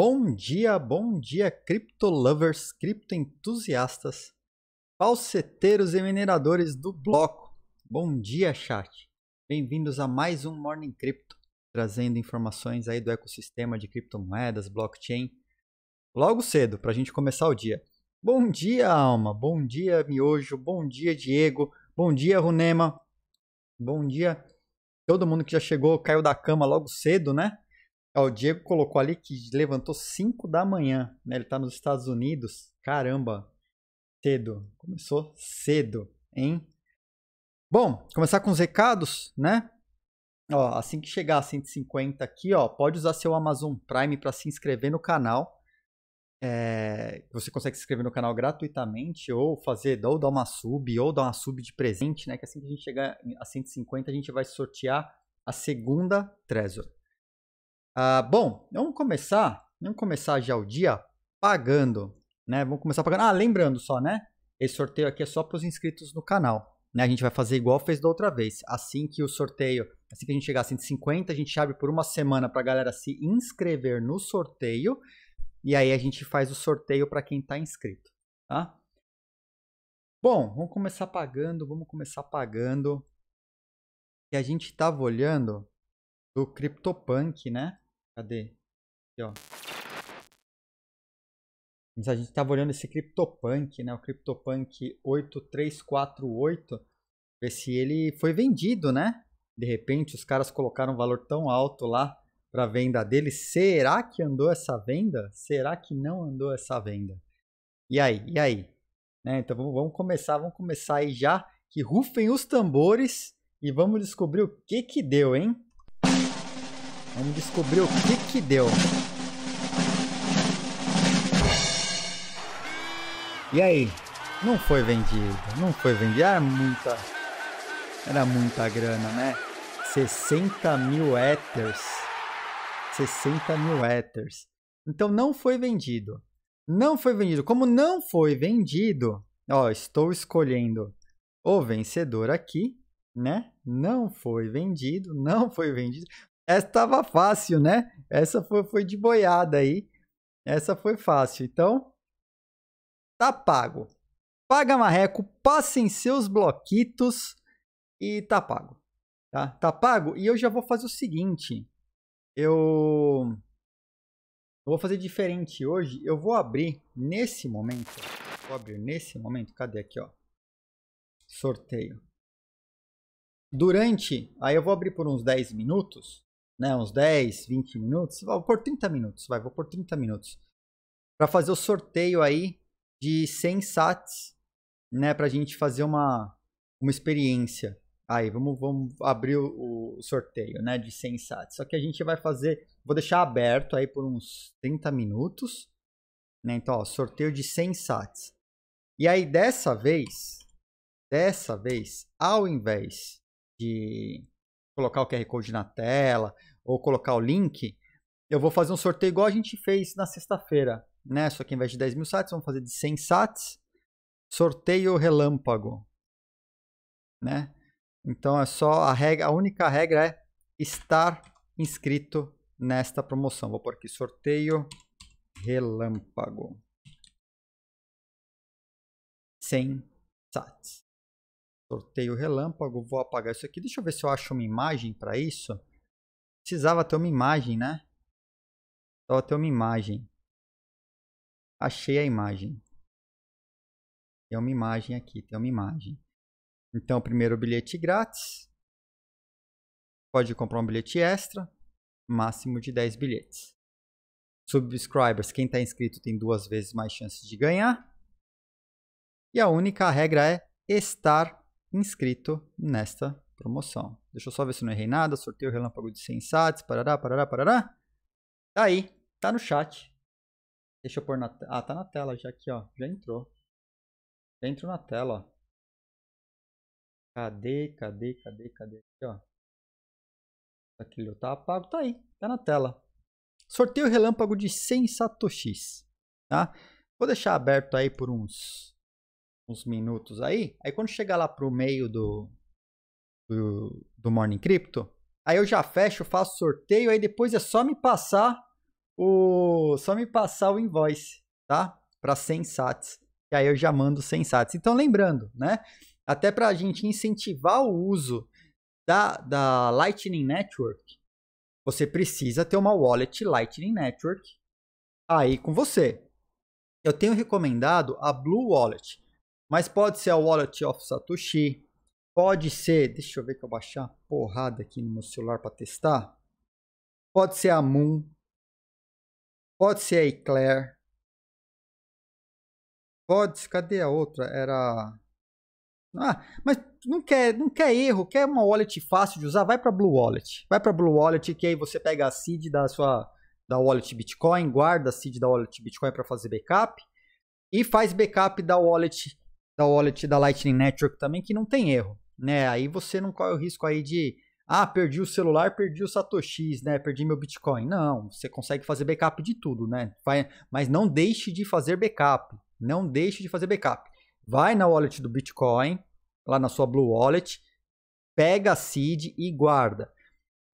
Bom dia, bom dia, cripto lovers, cripto entusiastas, falseteiros e mineradores do bloco. Bom dia, chat. Bem-vindos a mais um Morning Crypto, trazendo informações aí do ecossistema de criptomoedas, blockchain, logo cedo, para a gente começar o dia. Bom dia, Alma. Bom dia, Miojo. Bom dia, Diego. Bom dia, Runema. Bom dia, todo mundo que já chegou, caiu da cama logo cedo, né? o Diego colocou ali que levantou 5 da manhã, né? Ele tá nos Estados Unidos. Caramba, cedo. Começou cedo, hein? Bom, começar com os recados, né? Ó, assim que chegar a 150 aqui, ó, pode usar seu Amazon Prime para se inscrever no canal. É, você consegue se inscrever no canal gratuitamente ou fazer ou dar uma sub ou dar uma sub de presente, né? Que assim que a gente chegar a 150, a gente vai sortear a segunda Trezor. Ah, bom, vamos começar. Vamos começar já o dia pagando, né? Vamos começar pagando. Ah, lembrando só, né? Esse sorteio aqui é só para os inscritos no canal. Né, a gente vai fazer igual fez da outra vez. Assim que o sorteio, assim que a gente chegar a 150, a gente abre por uma semana para a galera se inscrever no sorteio. E aí a gente faz o sorteio para quem está inscrito, tá? Bom, vamos começar pagando, vamos começar pagando. E a gente estava olhando do CryptoPunk, né? Cadê? Aqui, ó. Mas a gente estava olhando esse CryptoPunk, né? O CryptoPunk 8348. Ver se ele foi vendido, né? De repente os caras colocaram um valor tão alto lá para venda dele. Será que andou essa venda? Será que não andou essa venda? E aí? E aí? Né? Então vamos começar, vamos começar aí já. Que rufem os tambores e vamos descobrir o que que deu, hein? Vamos descobrir o que que deu. E aí? Não foi vendido, não foi vendido. Era muita, era muita grana, né? 60 mil Ethers. 60 mil Ethers. Então não foi vendido. Não foi vendido. Como não foi vendido, ó, estou escolhendo o vencedor aqui, né? Não foi vendido, não foi vendido. Essa estava fácil, né? Essa foi, foi de boiada aí. Essa foi fácil. Então, tá pago. Paga marreco, passem seus bloquitos e tá pago. Tá? Tá pago? E eu já vou fazer o seguinte. Eu vou fazer diferente hoje. Eu vou abrir nesse momento. Vou abrir nesse momento. Cadê aqui, ó? Sorteio. Durante, aí eu vou abrir por uns 10 minutos né, uns 10, 20 minutos, vou por 30 minutos, vai, vou por 30 minutos, para fazer o sorteio aí de 100 sats, né, a gente fazer uma, uma experiência. Aí, vamos, vamos abrir o, o sorteio, né, de 100 sats. Só que a gente vai fazer, vou deixar aberto aí por uns 30 minutos, né, então, ó, sorteio de 100 sats. E aí, dessa vez, dessa vez, ao invés de colocar o QR Code na tela ou colocar o link, eu vou fazer um sorteio igual a gente fez na sexta-feira, né? Só que ao invés de 10 mil sites, vamos fazer de 100 sites. sorteio relâmpago, né? Então é só a regra, a única regra é estar inscrito nesta promoção. Vou pôr aqui sorteio relâmpago. 100 sites. Sorteio relâmpago, vou apagar isso aqui. Deixa eu ver se eu acho uma imagem para isso. Precisava ter uma imagem, né? Precisava ter uma imagem. Achei a imagem. Tem uma imagem aqui, tem uma imagem. Então, primeiro bilhete grátis. Pode comprar um bilhete extra, máximo de 10 bilhetes. Subscribers, quem está inscrito tem duas vezes mais chances de ganhar. E a única regra é estar inscrito nesta promoção. Deixa eu só ver se não errei nada. Sorteio relâmpago de 100 sats, parará, parará, parará. Tá aí, tá no chat. Deixa eu pôr na... Ah, tá na tela já aqui, ó. Já entrou. Já entrou na tela, ó. Cadê, cadê, cadê, cadê? Aqui, ó. Aquilo tá apago, tá aí, tá na tela. Sorteio relâmpago de 100 satoshis, tá? Vou deixar aberto aí por uns uns minutos aí. Aí quando chegar lá pro meio do, do, do Morning Crypto, aí eu já fecho, faço sorteio, aí depois é só me passar o só me passar o invoice, tá? Para 100 sats. E aí eu já mando 100 sats. Então lembrando, né? Até para a gente incentivar o uso da, da Lightning Network, você precisa ter uma wallet Lightning Network aí com você. Eu tenho recomendado a Blue Wallet. Mas pode ser a Wallet of Satoshi. Pode ser, deixa eu ver que eu baixar uma porrada aqui no meu celular para testar. Pode ser a Moon. Pode ser a Eclair. Pode, cadê a outra? Era ah, mas não quer, não quer erro, quer uma wallet fácil de usar, vai para Blue Wallet. Vai para Blue Wallet que aí você pega a seed da sua da wallet Bitcoin, guarda a seed da wallet Bitcoin para fazer backup e faz backup da wallet da wallet da Lightning Network também, que não tem erro, né? Aí você não corre o risco aí de, ah, perdi o celular, perdi o Satoshi, né? Perdi meu Bitcoin. Não, você consegue fazer backup de tudo, né? Vai, mas não deixe de fazer backup, não deixe de fazer backup. Vai na wallet do Bitcoin, lá na sua Blue Wallet, pega a seed e guarda.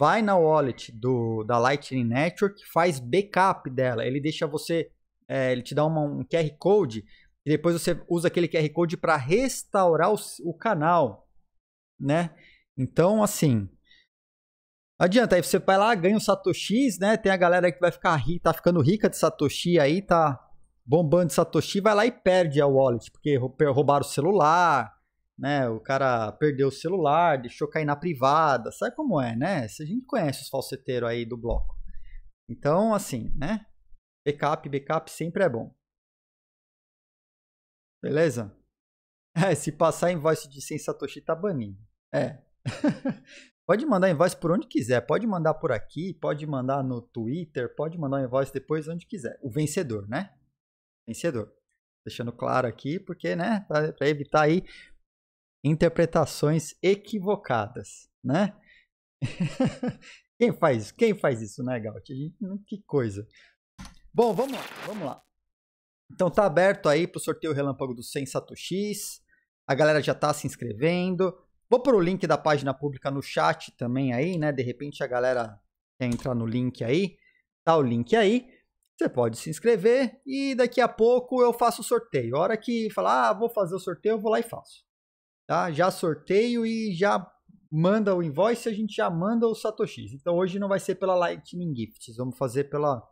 Vai na wallet do, da Lightning Network, faz backup dela. Ele deixa você, é, ele te dá uma, um QR Code e depois você usa aquele QR Code para restaurar o, o, canal, né? Então, assim, adianta aí você vai lá, ganha o Satoshis, né? Tem a galera que vai ficar tá ficando rica de Satoshi aí, tá bombando de Satoshi, vai lá e perde a wallet, porque roubaram o celular, né? O cara perdeu o celular, deixou cair na privada, sabe como é, né? Se a gente conhece os falseteiros aí do bloco. Então, assim, né? Backup, backup sempre é bom. Beleza? É, se passar invoice de sem Satoshi, tá banido. É. pode mandar invoice por onde quiser. Pode mandar por aqui, pode mandar no Twitter, pode mandar invoice depois onde quiser. O vencedor, né? Vencedor. Deixando claro aqui, porque, né? Para evitar aí interpretações equivocadas, né? Quem faz isso? Quem faz isso, né, Gaut? Que coisa. Bom, vamos lá, vamos lá. Então tá aberto aí para o sorteio relâmpago do 100 satoshis. A galera já tá se inscrevendo. Vou pôr o link da página pública no chat também aí, né? De repente a galera quer entrar no link aí. Tá o link aí. Você pode se inscrever e daqui a pouco eu faço o sorteio. A hora que falar, ah, vou fazer o sorteio, eu vou lá e faço. Tá? Já sorteio e já manda o invoice, a gente já manda o Satoshi. Então hoje não vai ser pela Lightning Gifts, vamos fazer pela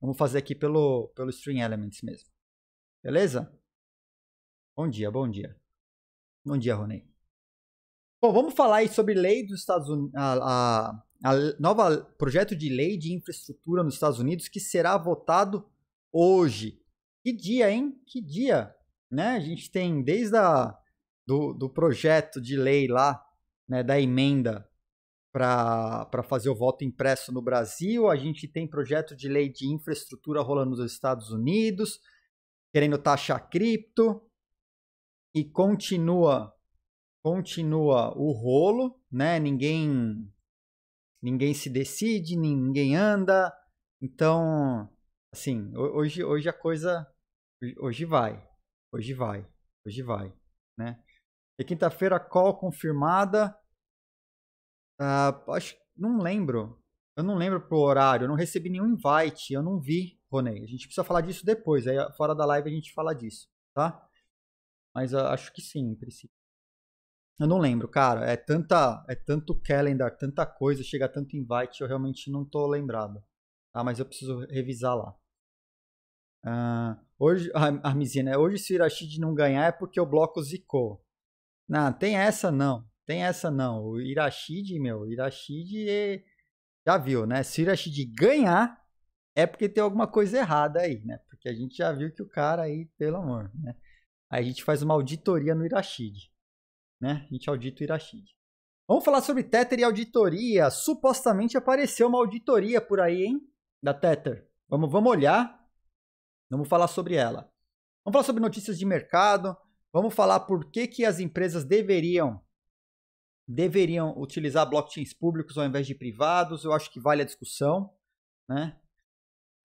vamos fazer aqui pelo pelo Stream Elements mesmo. Beleza? Bom dia, bom dia. Bom dia, Rony. Bom, vamos falar aí sobre lei dos Estados Unidos, a, a, a nova projeto de lei de infraestrutura nos Estados Unidos que será votado hoje. Que dia, hein? Que dia, né? A gente tem desde a do, do projeto de lei lá, né, da emenda para fazer o voto impresso no Brasil, a gente tem projeto de lei de infraestrutura rolando nos Estados Unidos, querendo taxar cripto e continua continua o rolo, né? Ninguém ninguém se decide, ninguém anda. Então, assim, hoje hoje a coisa hoje vai. Hoje vai. Hoje vai, né? E quinta-feira call confirmada. Uh, acho não lembro. Eu não lembro pro horário, eu não recebi nenhum invite, eu não vi. Roney. A gente precisa falar disso depois, aí fora da live a gente fala disso, tá? Mas ah, acho que sim, precisa. Eu não lembro, cara. É tanta, é tanto calendar, tanta coisa, chega tanto invite, eu realmente não tô lembrado. Tá? Mas eu preciso revisar lá. Uh, hoje, a ah, Armizina, né? hoje se o Irashid não ganhar é porque o bloco zicou. Não, tem essa não. Tem essa não. O Irashid, meu, Irashid é... já viu, né? Se o Irashid ganhar, é porque tem alguma coisa errada aí, né? Porque a gente já viu que o cara aí, pelo amor, né? Aí a gente faz uma auditoria no Irachid, né? A gente audita o Irachid. Vamos falar sobre Tether e auditoria. Supostamente apareceu uma auditoria por aí, hein? Da Tether. Vamos, vamos olhar. Vamos falar sobre ela. Vamos falar sobre notícias de mercado. Vamos falar por que, que as empresas deveriam deveriam utilizar blockchains públicos ao invés de privados. Eu acho que vale a discussão, né?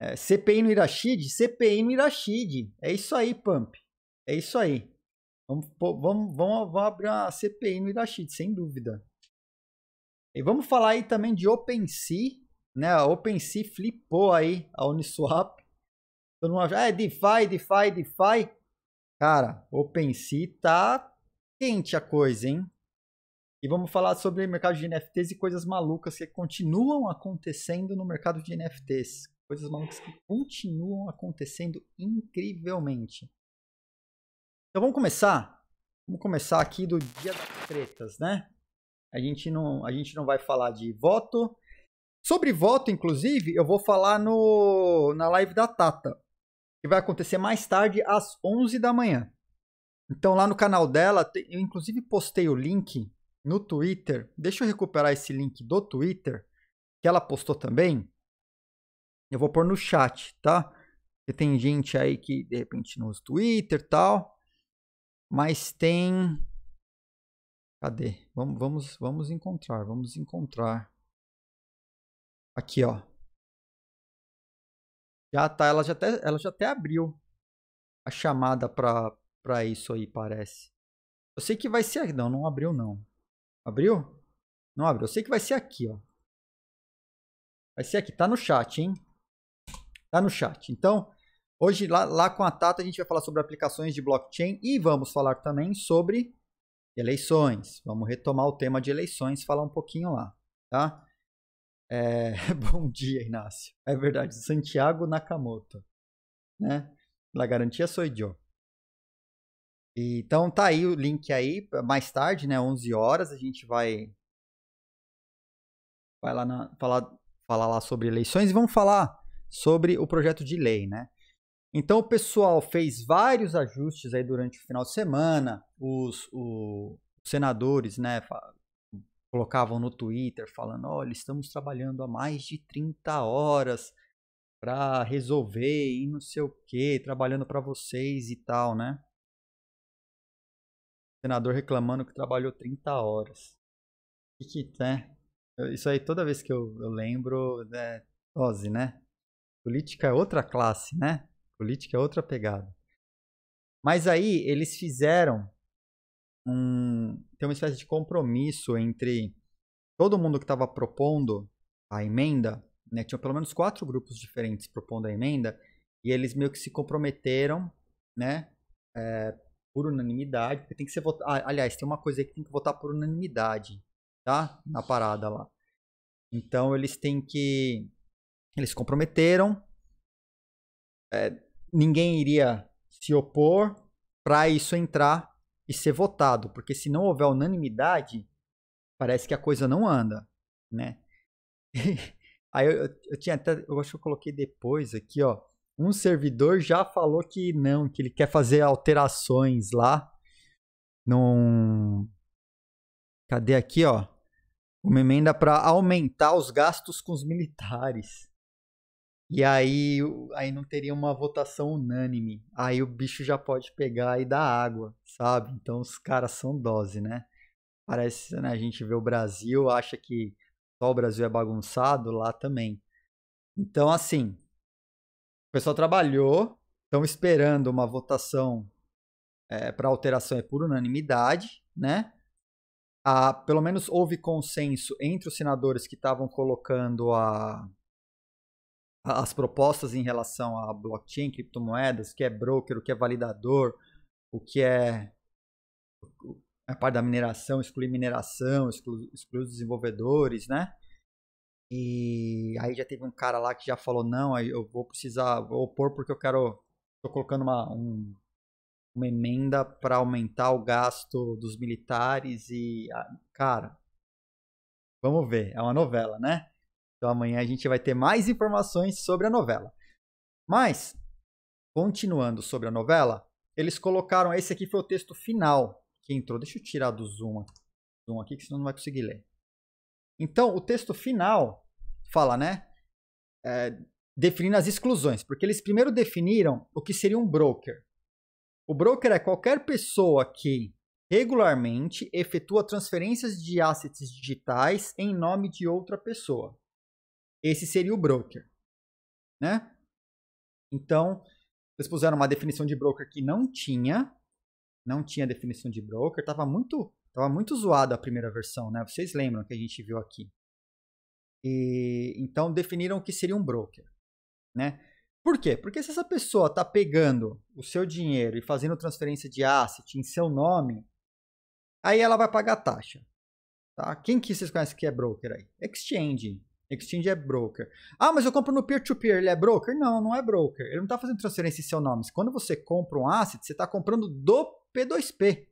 É, CPI no Irachid? CPI no Irachid. É isso aí, Pump. É isso aí. Vamos, vamos, vamos, vamos abrir uma CPI no Irachid, sem dúvida. E vamos falar aí também de OpenSea, né? A OpenSea flipou aí a Uniswap. Todo mundo acha, ah, é DeFi, DeFi, DeFi. Cara, OpenSea tá quente a coisa, hein? E vamos falar sobre o mercado de NFTs e coisas malucas que continuam acontecendo no mercado de NFTs coisas malucas que continuam acontecendo incrivelmente. Então vamos começar? Vamos começar aqui do Dia das Tretas, né? A gente não, a gente não vai falar de voto. Sobre voto, inclusive, eu vou falar no, na live da Tata, que vai acontecer mais tarde às 11 da manhã. Então lá no canal dela, eu inclusive postei o link no Twitter. Deixa eu recuperar esse link do Twitter que ela postou também eu vou pôr no chat, tá? Porque tem gente aí que de repente não usa Twitter e tal. Mas tem. Cadê? Vamos, vamos, vamos encontrar, vamos encontrar. Aqui, ó. Já tá, ela já até, ela já até abriu a chamada pra, pra isso aí, parece. Eu sei que vai ser. aqui, Não, não abriu, não. Abriu? Não abriu. Eu sei que vai ser aqui, ó. Vai ser aqui. Tá no chat, hein? Tá no chat. Então, hoje lá, lá com a Tata a gente vai falar sobre aplicações de blockchain e vamos falar também sobre eleições. Vamos retomar o tema de eleições, falar um pouquinho lá, tá? É, bom dia, Inácio. É verdade, Santiago Nakamoto, né? La garantia sou eu. Então tá aí o link aí, mais tarde, né, 11 horas, a gente vai vai lá na, falar falar lá sobre eleições e vamos falar sobre o projeto de lei, né? Então o pessoal fez vários ajustes aí durante o final de semana. Os, os senadores, né, colocavam no Twitter falando: olha, estamos trabalhando há mais de 30 horas para resolver e não sei o que, trabalhando para vocês e tal, né? O senador reclamando que trabalhou 30 horas. E que, né? Isso aí toda vez que eu, eu lembro, né? Dose, né? Política é outra classe, né? Política é outra pegada. Mas aí eles fizeram um, tem uma espécie de compromisso entre todo mundo que estava propondo a emenda, né? Tinha pelo menos quatro grupos diferentes propondo a emenda e eles meio que se comprometeram, né? É, por unanimidade, porque tem que ser votado. Ah, aliás, tem uma coisa aí que tem que votar por unanimidade, tá? Na parada lá. Então eles têm que eles se comprometeram. É, ninguém iria se opor para isso entrar e ser votado, porque se não houver unanimidade, parece que a coisa não anda, né? Aí eu, eu, eu, tinha até, eu acho que eu coloquei depois aqui, ó. Um servidor já falou que não, que ele quer fazer alterações lá. Num. Cadê aqui, ó? Uma emenda para aumentar os gastos com os militares. E aí, aí não teria uma votação unânime. Aí o bicho já pode pegar e dar água, sabe? Então os caras são dose, né? Parece, né? A gente vê o Brasil, acha que só o Brasil é bagunçado, lá também. Então, assim, o pessoal trabalhou, estão esperando uma votação é, para alteração é por unanimidade, né? a ah, pelo menos houve consenso entre os senadores que estavam colocando a as propostas em relação a blockchain, criptomoedas, o que é broker, o que é validador, o que é a parte da mineração, excluir mineração, excluir, excluir os desenvolvedores, né? E aí já teve um cara lá que já falou, não, eu vou precisar vou opor porque eu quero, tô colocando uma, um, uma emenda para aumentar o gasto dos militares e, ah, cara, vamos ver, é uma novela, né? Então amanhã a gente vai ter mais informações sobre a novela. Mas, continuando sobre a novela, eles colocaram. Esse aqui foi o texto final que entrou. Deixa eu tirar do zoom, zoom aqui, que senão não vai conseguir ler. Então, o texto final fala, né? É, definindo as exclusões, porque eles primeiro definiram o que seria um broker. O broker é qualquer pessoa que regularmente efetua transferências de assets digitais em nome de outra pessoa. Esse seria o broker, né? Então, eles puseram uma definição de broker que não tinha, não tinha definição de broker, estava muito, tava muito zoado a primeira versão, né? Vocês lembram que a gente viu aqui. E, então definiram o que seria um broker, né? Por quê? Porque se essa pessoa está pegando o seu dinheiro e fazendo transferência de asset em seu nome, aí ela vai pagar taxa. Tá? Quem que vocês conhecem que é broker aí? Exchange. Exchange é broker. Ah, mas eu compro no peer-to-peer, -peer, ele é broker? Não, não é broker. Ele não está fazendo transferência em seu nome. Quando você compra um asset, você está comprando do P2P,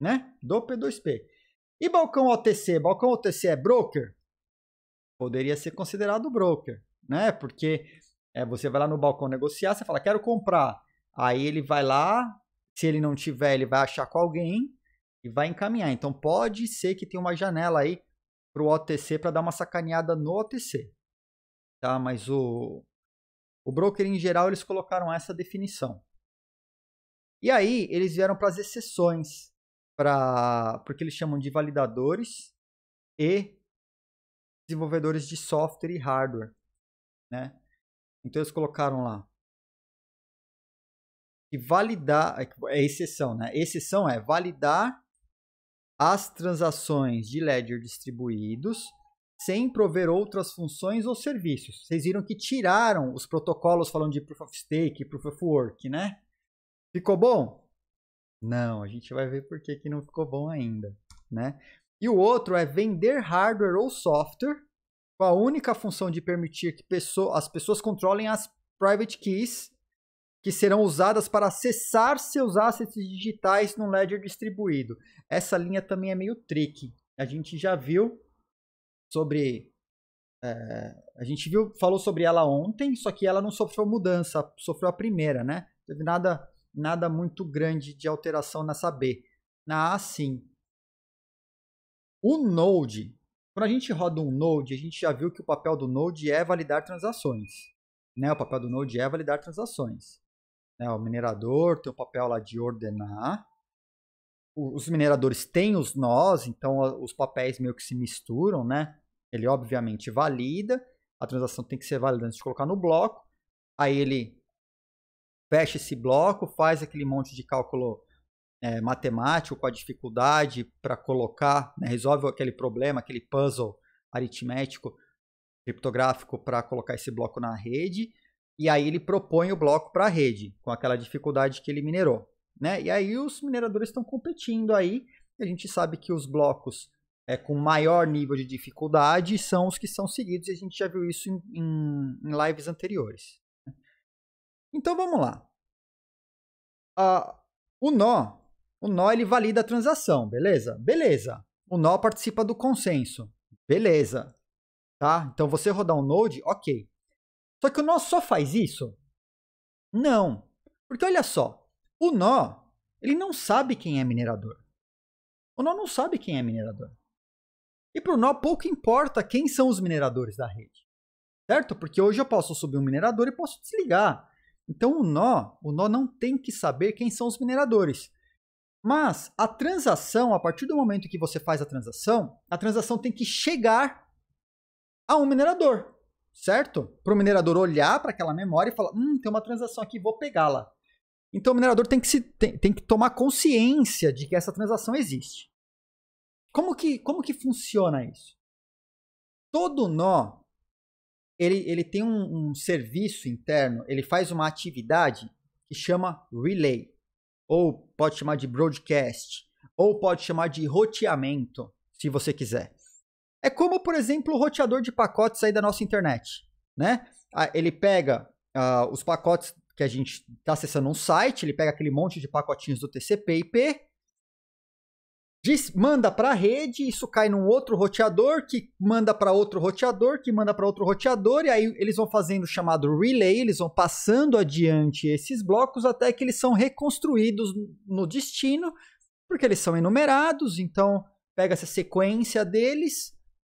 né? Do P2P. E balcão OTC? Balcão OTC é broker? Poderia ser considerado broker, né? Porque é, você vai lá no balcão negociar, você fala, quero comprar. Aí ele vai lá, se ele não tiver, ele vai achar com alguém e vai encaminhar. Então pode ser que tenha uma janela aí para o OTC para dar uma sacaneada no OTC. Tá? Mas o, o broker em geral eles colocaram essa definição. E aí eles vieram para as exceções, para porque eles chamam de validadores e desenvolvedores de software e hardware, né? Então eles colocaram lá que validar é, é exceção, né? Exceção é validar as transações de ledger distribuídos sem prover outras funções ou serviços. Vocês viram que tiraram os protocolos falando de Proof of Stake, Proof of Work, né? Ficou bom? Não, a gente vai ver por que, que não ficou bom ainda, né? E o outro é vender hardware ou software com a única função de permitir que pessoa, as pessoas controlem as private keys que serão usadas para acessar seus assets digitais no ledger distribuído. Essa linha também é meio tricky. A gente já viu sobre é, a gente viu, falou sobre ela ontem, só que ela não sofreu mudança, sofreu a primeira, né? Teve nada, nada muito grande de alteração nessa B. Na A, sim. O Node, quando a gente roda um Node, a gente já viu que o papel do Node é validar transações. Né? O papel do Node é validar transações. Né? O minerador tem o papel lá de ordenar. Os mineradores têm os nós, então os papéis meio que se misturam, né? Ele obviamente valida, a transação tem que ser válida antes de colocar no bloco. Aí ele fecha esse bloco, faz aquele monte de cálculo é, matemático com a dificuldade para colocar, né? resolve aquele problema, aquele puzzle aritmético criptográfico para colocar esse bloco na rede. E aí ele propõe o bloco para a rede, com aquela dificuldade que ele minerou. Né? E aí os mineradores estão competindo aí. a gente sabe que os blocos é, com maior nível de dificuldade são os que são seguidos. E a gente já viu isso em, em, em lives anteriores. Né? Então vamos lá. Uh, o nó, o nó ele valida a transação, beleza? Beleza. O nó participa do consenso, beleza? Tá? Então você rodar um node, ok. Só que o nó só faz isso? Não. Porque olha só, o nó, ele não sabe quem é minerador. O nó não sabe quem é minerador. E para o nó pouco importa quem são os mineradores da rede. Certo? Porque hoje eu posso subir um minerador e posso desligar. Então o nó, o nó não tem que saber quem são os mineradores. Mas a transação, a partir do momento que você faz a transação, a transação tem que chegar a um minerador certo? Para o minerador olhar para aquela memória e falar: hum, tem uma transação aqui, vou pegá-la. Então o minerador tem que, se, tem, tem que tomar consciência de que essa transação existe. Como que, como que funciona isso? Todo nó ele, ele tem um, um serviço interno, ele faz uma atividade que chama relay, ou pode chamar de broadcast, ou pode chamar de roteamento, se você quiser. É como, por exemplo, o roteador de pacotes aí da nossa internet, né? Ah, ele pega uh, os pacotes que a gente está acessando um site, ele pega aquele monte de pacotinhos do TCP/IP, manda para a rede, isso cai num outro roteador que manda para outro roteador, que manda para outro roteador e aí eles vão fazendo o chamado relay, eles vão passando adiante esses blocos até que eles são reconstruídos no destino, porque eles são enumerados, então pega essa sequência deles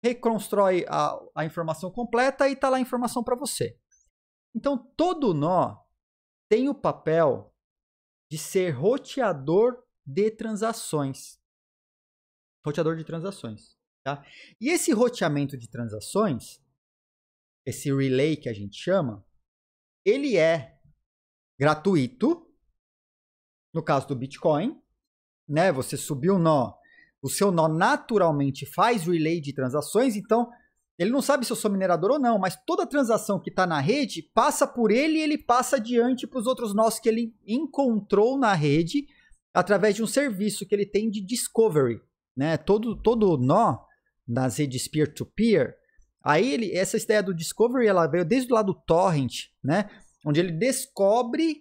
reconstrói a, a informação completa e está lá a informação para você. Então, todo nó tem o papel de ser roteador de transações. Roteador de transações. Tá? E esse roteamento de transações, esse relay que a gente chama, ele é gratuito, no caso do Bitcoin, né? Você subiu um nó, o seu nó naturalmente faz relay de transações, então ele não sabe se eu sou minerador ou não, mas toda transação que está na rede passa por ele e ele passa adiante para os outros nós que ele encontrou na rede através de um serviço que ele tem de discovery. Né? Todo, todo nó nas redes peer-to-peer, aí ele, essa ideia do discovery ela veio desde o do torrent, né? onde ele descobre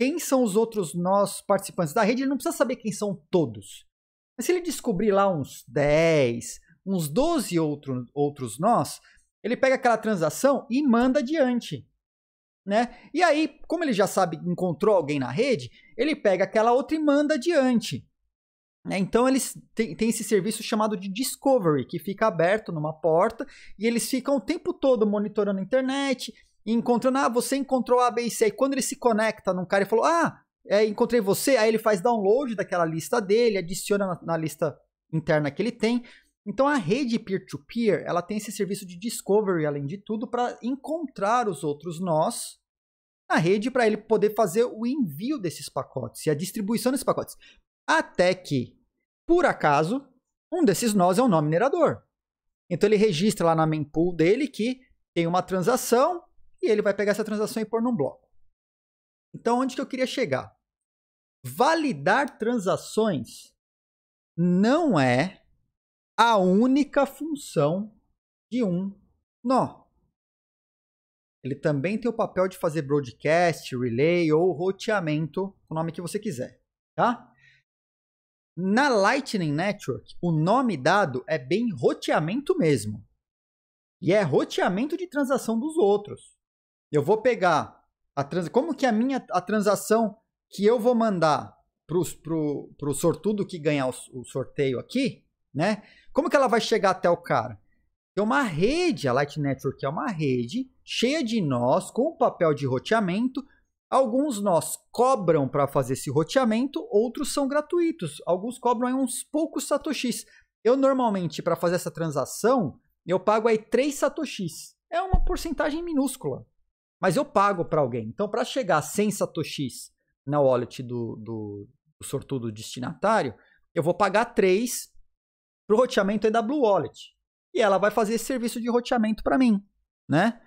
quem são os outros nós participantes da rede, ele não precisa saber quem são todos. Mas se ele descobrir lá uns 10, uns 12 outro, outros nós, ele pega aquela transação e manda adiante. Né? E aí, como ele já sabe, encontrou alguém na rede, ele pega aquela outra e manda adiante. Né? Então eles têm, têm esse serviço chamado de Discovery, que fica aberto numa porta e eles ficam o tempo todo monitorando a internet, encontrando, ah, você encontrou a ABC. E quando ele se conecta num cara e falou, ah, é, encontrei você, aí ele faz download daquela lista dele, adiciona na, na lista interna que ele tem. Então a rede peer-to-peer, -peer, ela tem esse serviço de discovery, além de tudo, para encontrar os outros nós na rede para ele poder fazer o envio desses pacotes e a distribuição desses pacotes. Até que, por acaso, um desses nós é um nó minerador. Então ele registra lá na mempool dele que tem uma transação e ele vai pegar essa transação e pôr num bloco. Então, onde que eu queria chegar? Validar transações não é a única função de um nó. Ele também tem o papel de fazer broadcast, relay ou roteamento, o nome que você quiser, tá? Na Lightning Network, o nome dado é bem roteamento mesmo. E é roteamento de transação dos outros. Eu vou pegar a trans, como que a minha a transação que eu vou mandar pros, pro, pro sortudo que ganhar o, o sorteio aqui, né? Como que ela vai chegar até o cara? É uma rede, a Light Network é uma rede cheia de nós com papel de roteamento. Alguns nós cobram para fazer esse roteamento, outros são gratuitos. Alguns cobram aí uns poucos satoshis. Eu normalmente para fazer essa transação, eu pago aí 3 satoshis. É uma porcentagem minúscula, mas eu pago para alguém. Então, para chegar sem satoshis na wallet do, do, do sortudo destinatário, eu vou pagar 3 para o roteamento da Blue Wallet. E ela vai fazer esse serviço de roteamento para mim, né?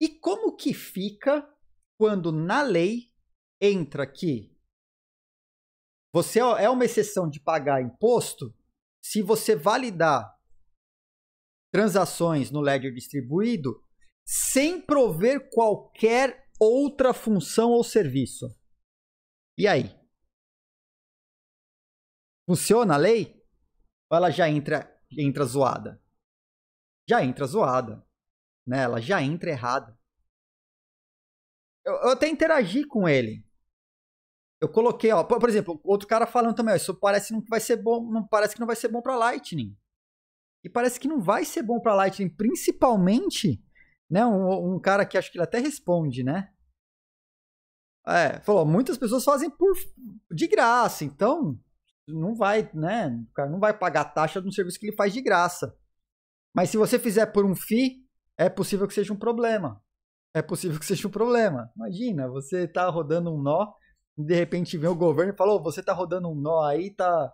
E como que fica quando na lei entra que você é, é uma exceção de pagar imposto se você validar transações no ledger distribuído sem prover qualquer outra função ou serviço. E aí? Funciona a lei? Ou ela já entra, entra zoada? Já entra zoada. Né? Ela já entra errada. Eu, eu até interagi com ele. Eu coloquei, ó, por, por exemplo, outro cara falando também, ó, isso parece não vai ser bom, não parece que não vai ser bom para Lightning. E parece que não vai ser bom para Lightning, principalmente né? Um, um cara que acho que ele até responde, né? É, falou, muitas pessoas fazem por de graça, então não vai, né? O cara não vai pagar a taxa de um serviço que ele faz de graça. Mas se você fizer por um FII, é possível que seja um problema. É possível que seja um problema. Imagina, você tá rodando um nó, e de repente vem o governo e falou, você tá rodando um nó aí, tá.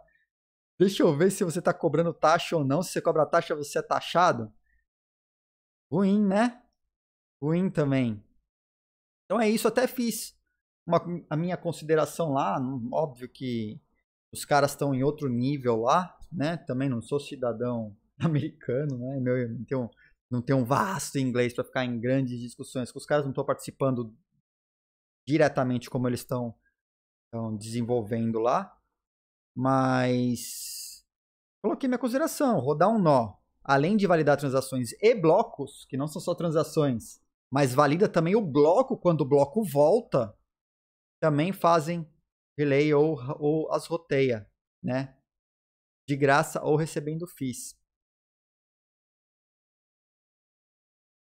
Deixa eu ver se você tá cobrando taxa ou não. Se você cobra taxa, você é taxado. Ruim, né? ruim também. Então é isso, até fiz uma, a minha consideração lá, óbvio que os caras estão em outro nível lá, né? Também não sou cidadão americano, né? Meu, não, tenho, não tenho um vasto inglês para ficar em grandes discussões, com os caras não estou participando diretamente como eles estão desenvolvendo lá. Mas coloquei minha consideração, rodar um nó. Além de validar transações e blocos, que não são só transações, mas valida também o bloco quando o bloco volta, também fazem relay ou, ou as roteia, né? De graça ou recebendo FIIs.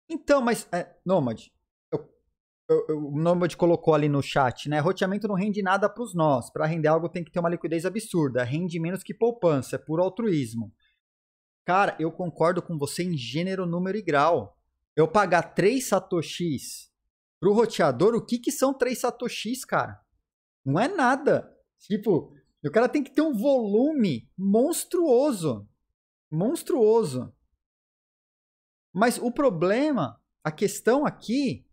Então, mas é, Nômade, eu, eu, o Nômade colocou ali no chat, né? Roteamento não rende nada para os nós. Para render algo tem que ter uma liquidez absurda. Rende menos que poupança, é puro altruísmo. Cara, eu concordo com você em gênero, número e grau eu pagar 3 satoshis pro roteador, o que que são 3 satoshis, cara? Não é nada. Tipo, o cara tem que ter um volume monstruoso. Monstruoso. Mas o problema, a questão aqui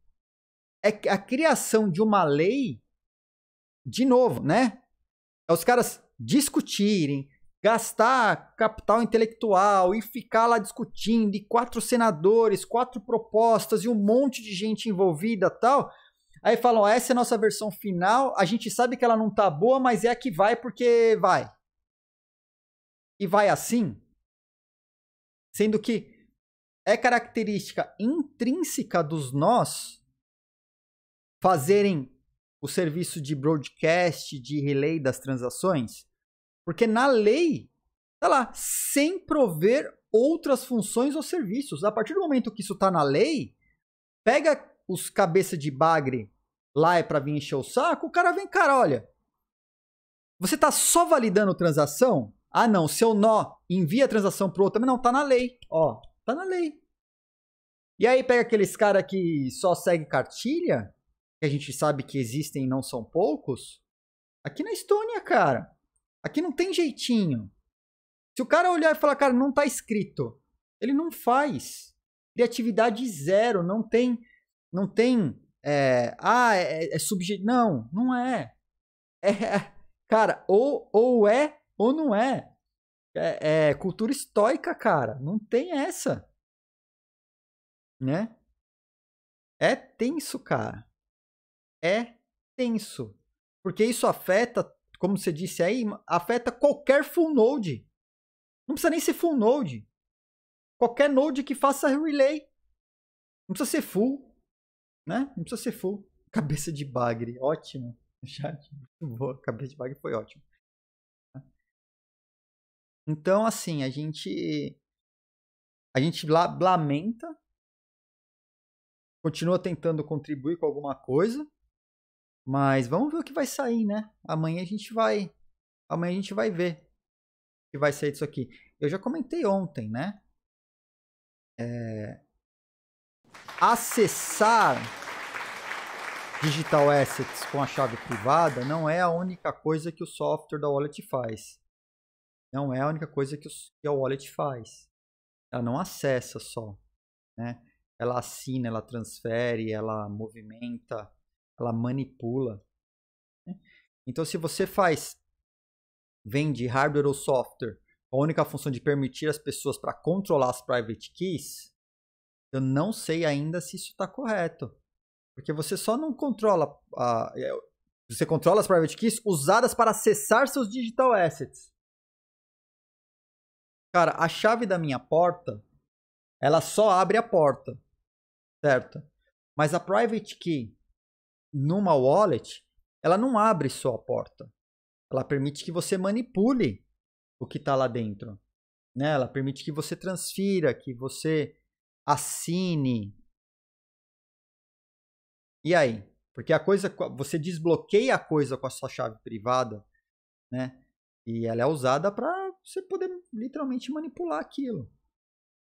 é a criação de uma lei de novo, né? É os caras discutirem, gastar capital intelectual e ficar lá discutindo, e quatro senadores, quatro propostas e um monte de gente envolvida tal. Aí falam, essa é a nossa versão final, a gente sabe que ela não tá boa, mas é a que vai porque vai. E vai assim. Sendo que é característica intrínseca dos nós fazerem o serviço de broadcast, de relay das transações, porque na lei, tá lá, sem prover outras funções ou serviços. A partir do momento que isso tá na lei, pega os cabeça de bagre lá é para vir encher o saco, o cara vem, cara, olha, você tá só validando transação? Ah, não, seu nó envia a transação pro outro, mas não tá na lei, ó, tá na lei. E aí pega aqueles cara que só segue cartilha, que a gente sabe que existem e não são poucos, aqui na Estônia, cara. Aqui não tem jeitinho. Se o cara olhar e falar, cara, não tá escrito, ele não faz. Criatividade zero, não tem, não tem, é, ah, é, é, é subjetivo. Não, não é. é. É, cara, ou, ou é ou não é. é. é. cultura estoica, cara. Não tem essa. Né? É tenso, cara. É tenso. Porque isso afeta como você disse aí, afeta qualquer full node. Não precisa nem ser full node. Qualquer node que faça relay. Não precisa ser full, né? Não precisa ser full. Cabeça de bagre, ótimo. Chat, muito boa. Cabeça de bagre foi ótimo. Então, assim, a gente a gente lamenta, continua tentando contribuir com alguma coisa, mas vamos ver o que vai sair, né? Amanhã a gente vai. Amanhã a gente vai ver o que vai sair disso aqui. Eu já comentei ontem, né? É... Acessar digital assets com a chave privada não é a única coisa que o software da wallet faz. Não é a única coisa que, o, que a wallet faz. Ela não acessa só, né? Ela assina, ela transfere, ela movimenta ela manipula. Né? Então, se você faz, vende hardware ou software, a única função de permitir as pessoas para controlar as private keys, eu não sei ainda se isso está correto. Porque você só não controla. A, é, você controla as private keys usadas para acessar seus digital assets. Cara, a chave da minha porta, ela só abre a porta, certo? Mas a private key numa wallet, ela não abre só a porta. Ela permite que você manipule o que está lá dentro. Né? Ela permite que você transfira, que você assine. E aí? Porque a coisa, você desbloqueia a coisa com a sua chave privada, né? E ela é usada para você poder literalmente manipular aquilo.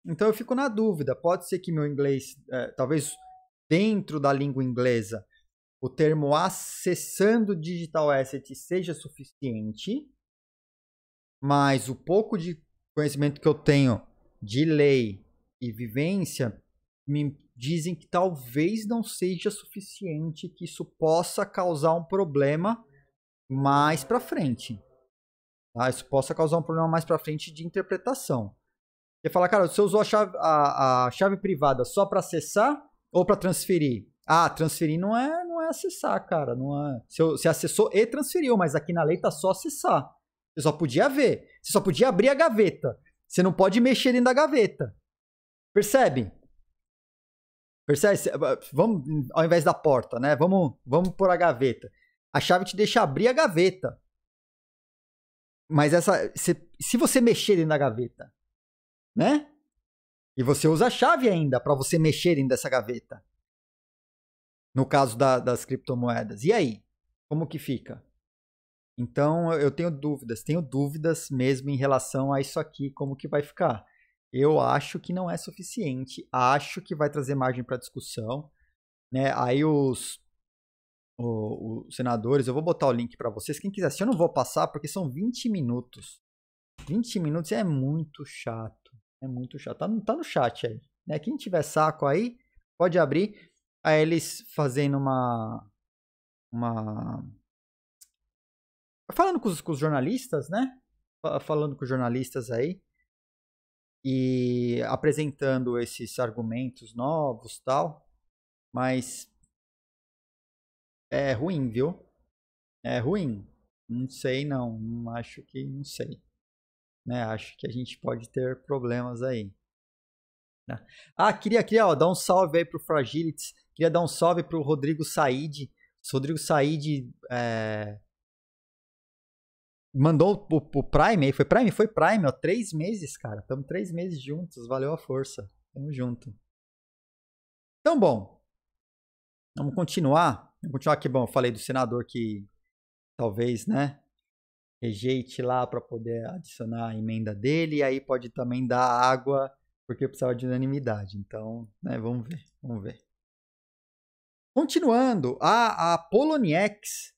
Então eu fico na dúvida. Pode ser que meu inglês, é, talvez dentro da língua inglesa, o termo acessando digital asset seja suficiente, mas o pouco de conhecimento que eu tenho de lei e vivência me dizem que talvez não seja suficiente, que isso possa causar um problema mais para frente. Ah, Isso possa causar um problema mais para frente de interpretação. Você fala, cara, você usou a chave, a, a chave privada só para acessar ou para transferir? Ah, transferir não é é acessar, cara. Não é... Você, você acessou e transferiu, mas aqui na lei tá só acessar. Você só podia ver. Você só podia abrir a gaveta. Você não pode mexer dentro da gaveta. Percebe? Percebe? Ah, vamos, ao invés da porta, né? Vamos, vamos por a gaveta. A chave te deixa abrir a gaveta. Mas essa. Se, se você mexer dentro da gaveta, né? E você usa a chave ainda para você mexer dentro dessa gaveta no caso da, das criptomoedas. E aí? Como que fica? Então eu tenho dúvidas, tenho dúvidas mesmo em relação a isso aqui, como que vai ficar. Eu acho que não é suficiente, acho que vai trazer margem para discussão. Né? Aí os, o, os senadores, eu vou botar o link para vocês, quem quiser assistir, eu não vou passar porque são 20 minutos. 20 minutos é muito chato, é muito chato. Tá, tá no chat aí, né? Quem tiver saco aí, pode abrir a eles fazendo uma. Uma. Falando com os, com os jornalistas, né? Falando com os jornalistas aí. E apresentando esses argumentos novos tal. Mas. É ruim, viu? É ruim. Não sei, não. Acho que não sei. Né? Acho que a gente pode ter problemas aí. Né? Ah, queria, queria ó, dar um salve aí pro Fragilities. Queria dar um salve pro Rodrigo Said. Rodrigo Said é... mandou o, o Prime aí. Foi Prime? Foi Prime, ó. Três meses, cara. Estamos três meses juntos. Valeu a força. Tamo junto. Então, bom. Vamos continuar. Vamos continuar aqui. Bom, eu falei do senador que talvez, né? Rejeite lá para poder adicionar a emenda dele. E aí pode também dar água porque precisava de unanimidade. Então, né, vamos ver, vamos ver. Continuando, a, a Poloniex,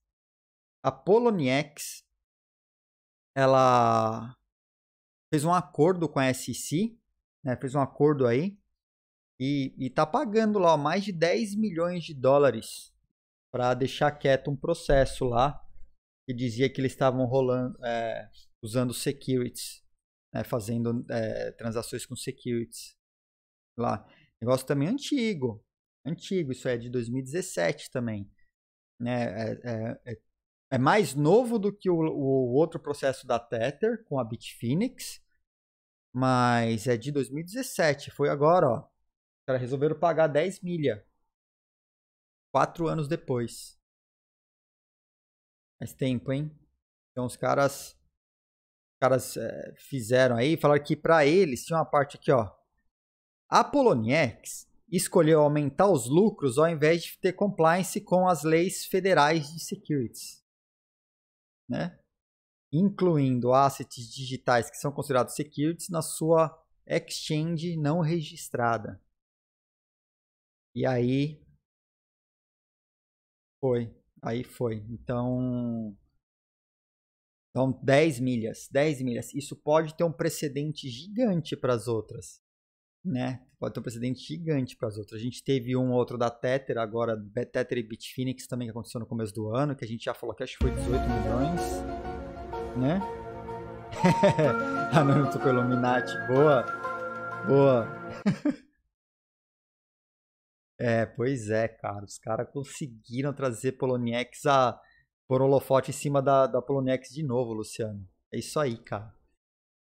a Poloniex, ela fez um acordo com a SC, né, fez um acordo aí, e, está pagando lá mais de 10 milhões de dólares para deixar quieto um processo lá que dizia que eles estavam rolando, é, usando securities né, fazendo é, transações com securities lá. Negócio também antigo, antigo, isso é de 2017 também. Né? É, é, é, é mais novo do que o, o, outro processo da Tether com a Bitfinex, mas é de 2017, foi agora, ó. Os resolveram pagar 10 milha. Quatro anos depois. Faz tempo, hein? Então os caras caras é, fizeram aí, falaram que para eles tinha uma parte aqui, ó. A Poloniex escolheu aumentar os lucros ao invés de ter compliance com as leis federais de securities, né? Incluindo assets digitais que são considerados securities na sua exchange não registrada. E aí foi, aí foi. Então, então, 10 milhas, 10 milhas. Isso pode ter um precedente gigante para as outras, né? Pode ter um precedente gigante para as outras. A gente teve um outro da Tether agora, Tether e Bitfinex também que aconteceu no começo do ano, que a gente já falou que acho que foi 18 milhões, né? Ah estou pelo Illuminati, boa, boa. é, pois é, cara. Os caras conseguiram trazer Poloniex a por holofote em cima da, da Poloniex de novo, Luciano. É isso aí, cara.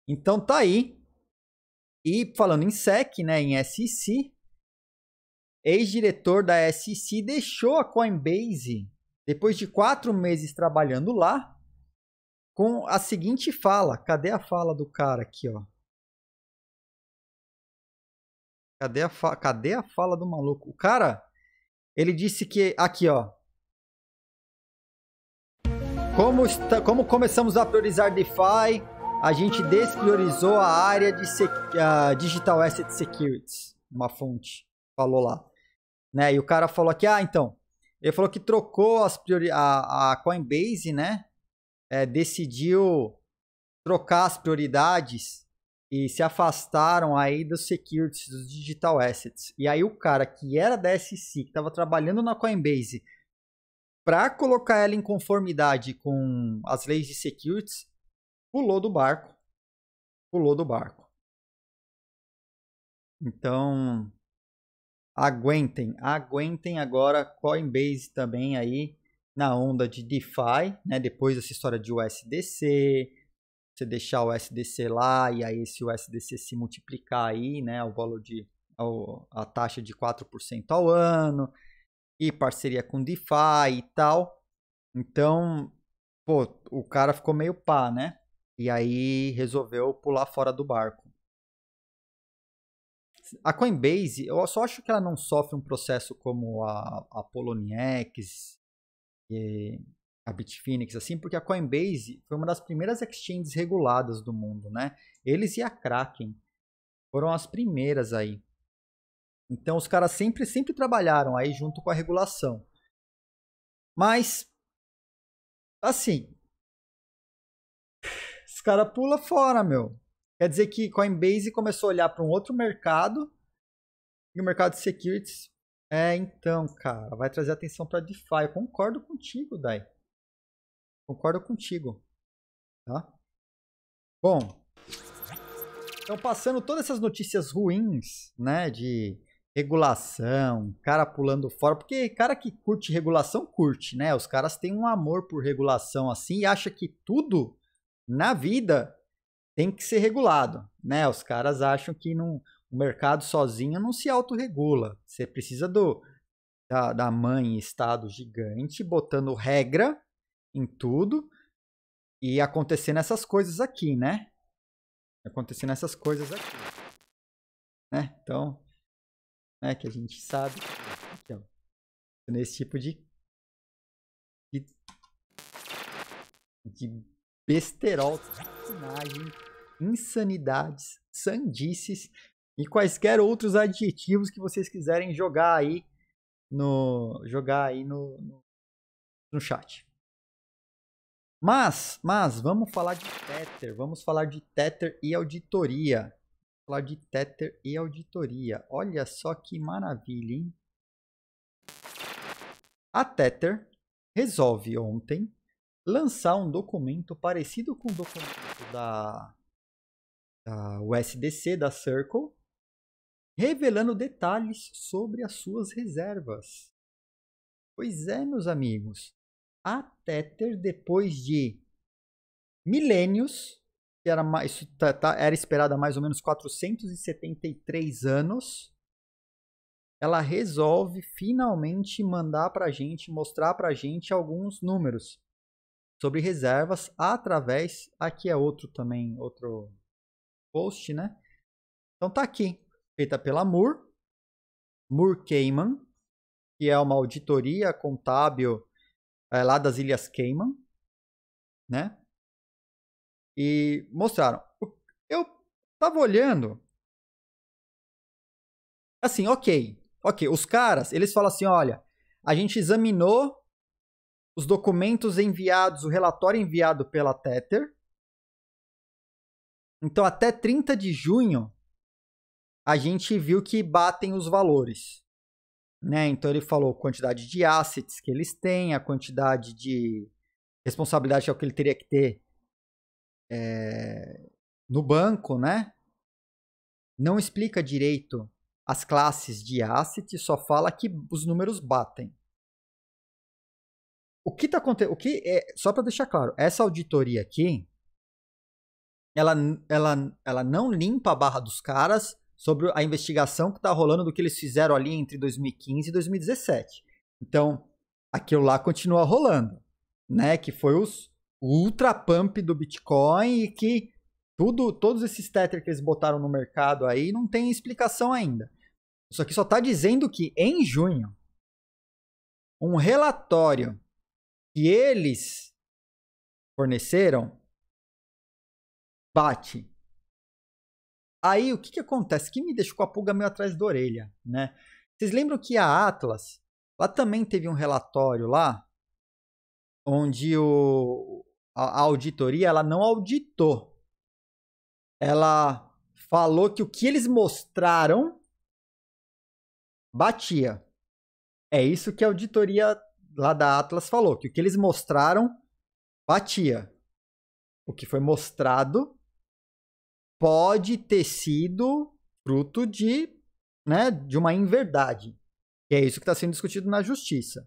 Então tá aí. E falando em SEC, né, em SEC, ex-diretor da SEC deixou a Coinbase depois de quatro meses trabalhando lá com a seguinte fala. Cadê a fala do cara aqui, ó? Cadê a, fa... Cadê a fala do maluco? O cara, ele disse que. Aqui, ó. Como, está, como começamos a priorizar DeFi, a gente despriorizou a área de sec, uh, Digital Asset Securities, uma fonte falou lá. Né? E o cara falou aqui, ah, então, ele falou que trocou as priori a, a Coinbase, né? É, decidiu trocar as prioridades e se afastaram aí dos securities, dos digital assets. E aí o cara que era da SC, que estava trabalhando na Coinbase, para colocar ela em conformidade com as leis de securities, pulou do barco. Pulou do barco. Então, aguentem, aguentem agora Coinbase também aí na onda de DeFi, né? Depois dessa história de USDC, você deixar o USDC lá e aí esse USDC se multiplicar aí, né, o valor de a taxa de 4% ao ano e parceria com DeFi e tal. Então, pô, o cara ficou meio pá, né? E aí resolveu pular fora do barco. A Coinbase, eu só acho que ela não sofre um processo como a, a Poloniex e a Bitfinex, assim, porque a Coinbase foi uma das primeiras exchanges reguladas do mundo, né? Eles e a Kraken foram as primeiras aí. Então os caras sempre, sempre trabalharam aí junto com a regulação. Mas, assim, os caras pula fora, meu. Quer dizer que Coinbase começou a olhar para um outro mercado e o mercado de securities. É, então, cara, vai trazer atenção para DeFi. Eu concordo contigo, Dai. Concordo contigo. Tá? Bom, então passando todas essas notícias ruins, né, de regulação, cara pulando fora, porque cara que curte regulação curte, né? Os caras têm um amor por regulação assim e acha que tudo na vida tem que ser regulado, né? Os caras acham que não, o mercado sozinho não se autorregula. Você precisa do da, da mãe estado gigante botando regra em tudo e acontecendo essas coisas aqui, né? Acontecendo essas coisas aqui. Né? Então, né? Que a gente sabe. Então, nesse tipo de... de... de besterol, sacanagem, insanidades, sandices e quaisquer outros adjetivos que vocês quiserem jogar aí no jogar aí no, no, no chat. Mas, mas vamos falar de Tether, vamos falar de Tether e auditoria. Cloud Tether e auditoria. Olha só que maravilha, hein? A Tether resolve ontem lançar um documento parecido com o documento da, da USDC, da Circle, revelando detalhes sobre as suas reservas. Pois é, meus amigos, a Tether, depois de milênios, era, mais, tá, tá, era esperada há mais ou menos 473 anos. Ela resolve finalmente mandar para a gente, mostrar para a gente alguns números sobre reservas através. Aqui é outro também, outro post, né? Então tá aqui, feita pela Moore, Moore Cayman, que é uma auditoria contábil é, lá das Ilhas Cayman, né? e mostraram. Eu tava olhando. Assim, ok. Ok, os caras, eles falam assim, olha, a gente examinou os documentos enviados, o relatório enviado pela Tether. Então, até 30 de junho, a gente viu que batem os valores. Né? Então, ele falou a quantidade de assets que eles têm, a quantidade de responsabilidade que é ele teria que ter é, no banco, né? Não explica direito as classes de asset, só fala que os números batem. O que está acontecendo? O que é só para deixar claro, essa auditoria aqui, ela, ela, ela não limpa a barra dos caras sobre a investigação que está rolando do que eles fizeram ali entre 2015 e 2017. Então, aquilo lá continua rolando, né? Que foi os ultra pump do Bitcoin e que tudo, todos esses Tether que eles botaram no mercado aí não tem explicação ainda. Isso aqui só está dizendo que em junho, um relatório que eles forneceram bate. Aí o que, que acontece? Que me deixou com a pulga meio atrás da orelha, né? Vocês lembram que a Atlas, lá também teve um relatório lá, onde o, a, auditoria ela não auditou. Ela falou que o que eles mostraram batia. É isso que a auditoria lá da Atlas falou, que o que eles mostraram batia. O que foi mostrado pode ter sido fruto de, né, de uma inverdade. E é isso que está sendo discutido na justiça.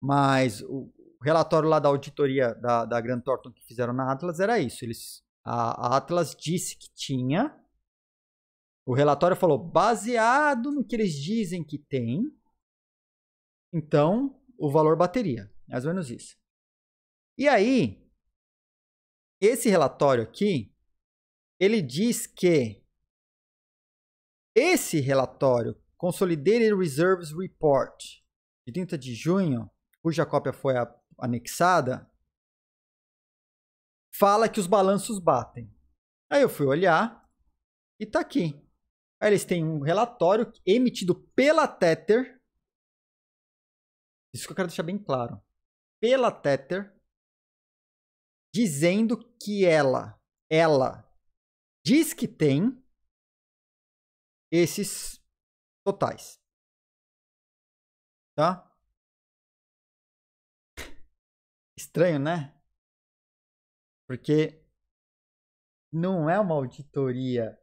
Mas o, o relatório lá da auditoria da, da Thornton que fizeram na Atlas era isso. Eles, a, a Atlas disse que tinha. O relatório falou, baseado no que eles dizem que tem, então o valor bateria. Mais ou menos isso. E aí, esse relatório aqui, ele diz que esse relatório, Consolidated Reserves Report, de 30 de junho, cuja cópia foi a anexada, fala que os balanços batem. Aí eu fui olhar e tá aqui. Aí eles têm um relatório emitido pela Tether. Isso que eu quero deixar bem claro. Pela Tether, dizendo que ela, ela diz que tem esses totais. Tá? Estranho, né? Porque não é uma auditoria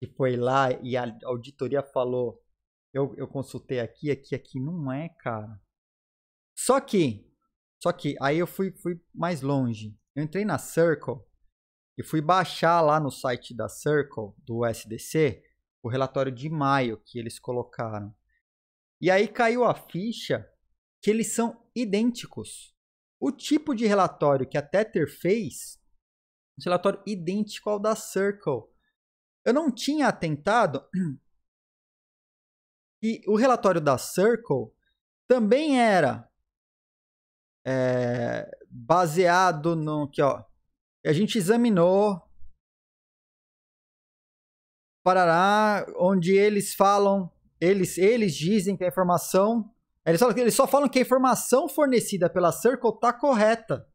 que foi lá e a auditoria falou: eu, eu consultei aqui, aqui, aqui. Não é, cara. Só que, só que, aí eu fui, fui mais longe. Eu entrei na Circle e fui baixar lá no site da Circle, do SDC, o relatório de maio que eles colocaram. E aí caiu a ficha que eles são idênticos. O tipo de relatório que a Tether fez, um relatório idêntico ao da Circle. Eu não tinha atentado que o relatório da Circle também era é, baseado no que ó, a gente examinou Parará, onde eles falam, eles eles dizem que a informação eles só, eles só falam que a informação fornecida pela Circle está correta.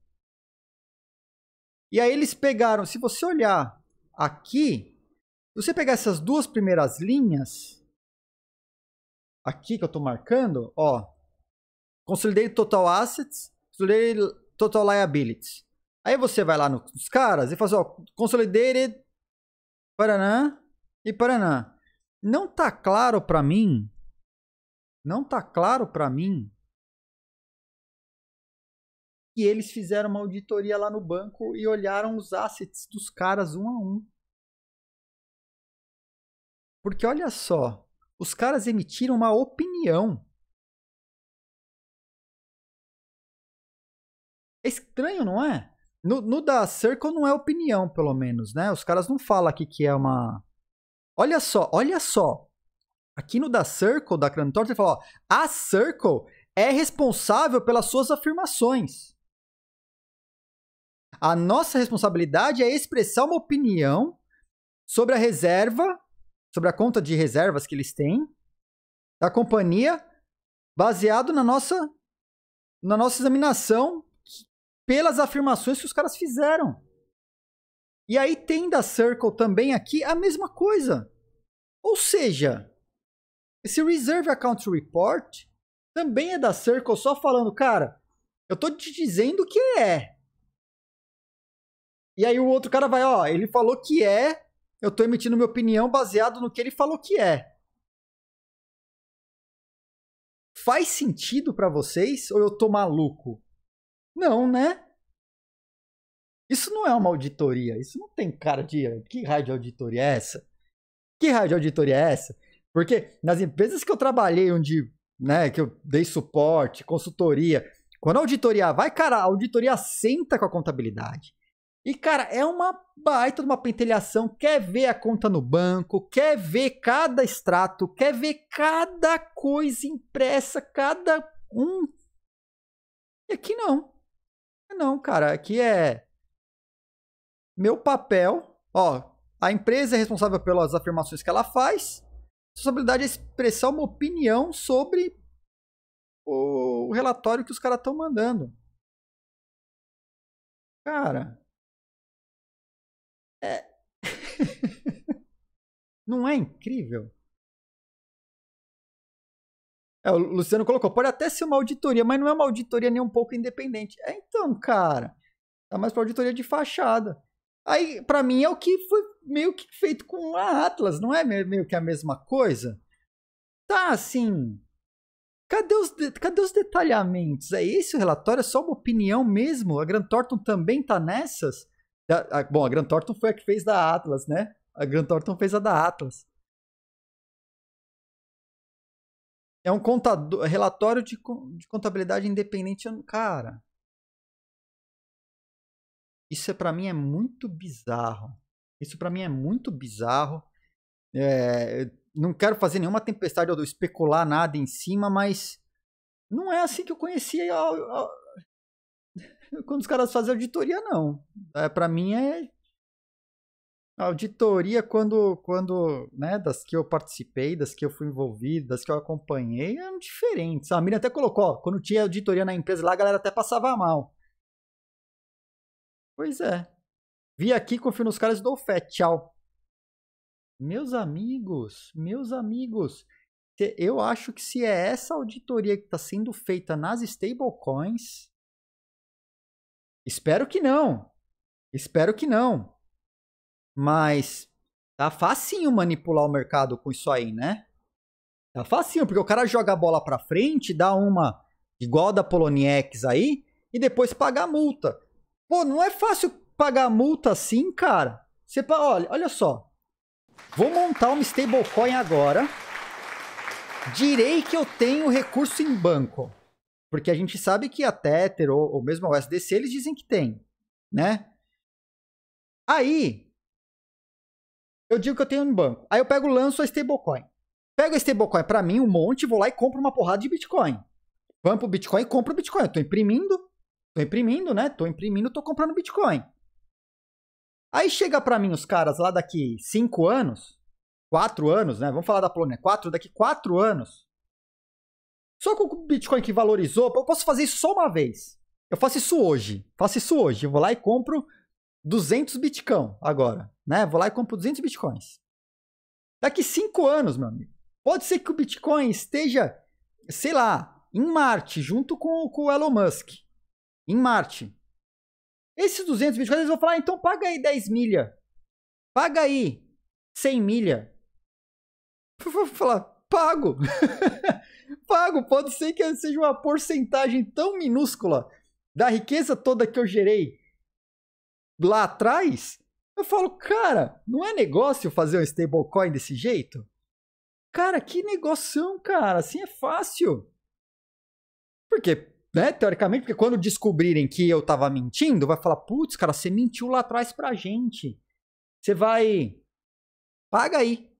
E aí eles pegaram, se você olhar aqui, se você pegar essas duas primeiras linhas, aqui que eu estou marcando, ó, consolidei total assets, consolidei total liabilities. Aí você vai lá nos caras e faz, ó, consolidated, Paraná e paranã. Não tá claro para mim não está claro para mim que eles fizeram uma auditoria lá no banco e olharam os assets dos caras um a um. Porque olha só, os caras emitiram uma opinião. É estranho, não é? No, no da Circle não é opinião, pelo menos, né? Os caras não falam aqui que é uma. Olha só, olha só. Aqui no da Circle, da Cranitor, você fala, ó, a Circle é responsável pelas suas afirmações. A nossa responsabilidade é expressar uma opinião sobre a reserva, sobre a conta de reservas que eles têm, da companhia, baseado na nossa, na nossa examinação pelas afirmações que os caras fizeram. E aí tem da Circle também aqui a mesma coisa. Ou seja, esse Reserve Account Report também é da Circle, só falando, cara, eu tô te dizendo que é. E aí o outro cara vai, ó, ele falou que é, eu tô emitindo minha opinião baseado no que ele falou que é. Faz sentido para vocês ou eu tô maluco? Não, né? Isso não é uma auditoria. Isso não tem cara de. Ah, que raio de auditoria é essa? Que raio de auditoria é essa? Porque nas empresas que eu trabalhei, onde, né, que eu dei suporte, consultoria, quando a auditoria vai, cara, a auditoria senta com a contabilidade. E, cara, é uma baita de uma pentelhação. Quer ver a conta no banco, quer ver cada extrato, quer ver cada coisa impressa, cada um. E aqui não. Não, cara, aqui é. Meu papel. Ó, a empresa é responsável pelas afirmações que ela faz habilidade é expressar uma opinião sobre o, o relatório que os caras estão mandando. Cara. É. Não é incrível? É, o Luciano colocou, pode até ser uma auditoria, mas não é uma auditoria nem um pouco independente. É então, cara, tá mais pra auditoria de fachada. Aí, para mim, é o que foi meio que feito com a Atlas, não é meio que a mesma coisa? Tá, assim. Cadê os, de... cadê os detalhamentos? É esse o relatório? É só uma opinião mesmo? A Grant Thornton também tá nessas? A... bom, a Grant Thornton foi a que fez da Atlas, né? A Grant Thornton fez a da Atlas. É um contador, relatório de, de contabilidade independente. Cara, isso é, para mim é muito bizarro. Isso para mim é muito bizarro. É, não quero fazer nenhuma tempestade ou especular nada em cima, mas não é assim que eu conhecia quando os caras fazem auditoria, não. É, para mim é auditoria quando quando né das que eu participei das que eu fui envolvido das que eu acompanhei eram é diferentes a Miriam até colocou ó, quando tinha auditoria na empresa lá a galera até passava mal Pois é. Vi aqui, confio nos caras e dou fé. Tchau. Meus amigos, meus amigos, eu acho que se é essa auditoria que está sendo feita nas stablecoins, espero que não. Espero que não. Mas tá facinho manipular o mercado com isso aí, né? Tá facinho, porque o cara joga a bola para frente, dá uma igual da Poloniex aí e depois paga a multa. Pô, não é fácil pagar multa assim, cara. Você, olha, olha só. Vou montar uma stablecoin agora. Direi que eu tenho recurso em banco. Porque a gente sabe que a Tether ou, ou mesmo a USDC eles dizem que tem, né? Aí eu digo que eu tenho em banco. Aí eu pego, lanço a stablecoin. Pego a stablecoin para mim um monte, vou lá e compro uma porrada de Bitcoin. Vamos pro Bitcoin, compro o Bitcoin. Eu tô imprimindo, Tô imprimindo, né? Tô imprimindo, tô comprando Bitcoin. Aí chega para mim os caras lá daqui cinco anos, quatro anos, né? Vamos falar da Polônia, quatro, daqui quatro anos. Só com o Bitcoin que valorizou, eu posso fazer isso só uma vez. Eu faço isso hoje, faço isso hoje. Eu vou lá e compro 200 Bitcoin agora, né? Vou lá e compro 200 Bitcoins. Daqui cinco anos, meu amigo, pode ser que o Bitcoin esteja, sei lá, em Marte, junto com, com o Elon Musk em Marte. Esses 200 bitcoins, eles vão falar, ah, então paga aí 10 milha. Paga aí 100 milha. Eu vou falar, pago. pago, pode ser que seja uma porcentagem tão minúscula da riqueza toda que eu gerei lá atrás. Eu falo, cara, não é negócio fazer um stablecoin desse jeito? Cara, que negócio, cara, assim é fácil. Porque né, teoricamente, porque quando descobrirem que eu tava mentindo, vai falar, putz, cara, você mentiu lá atrás pra gente. Você vai. Paga aí.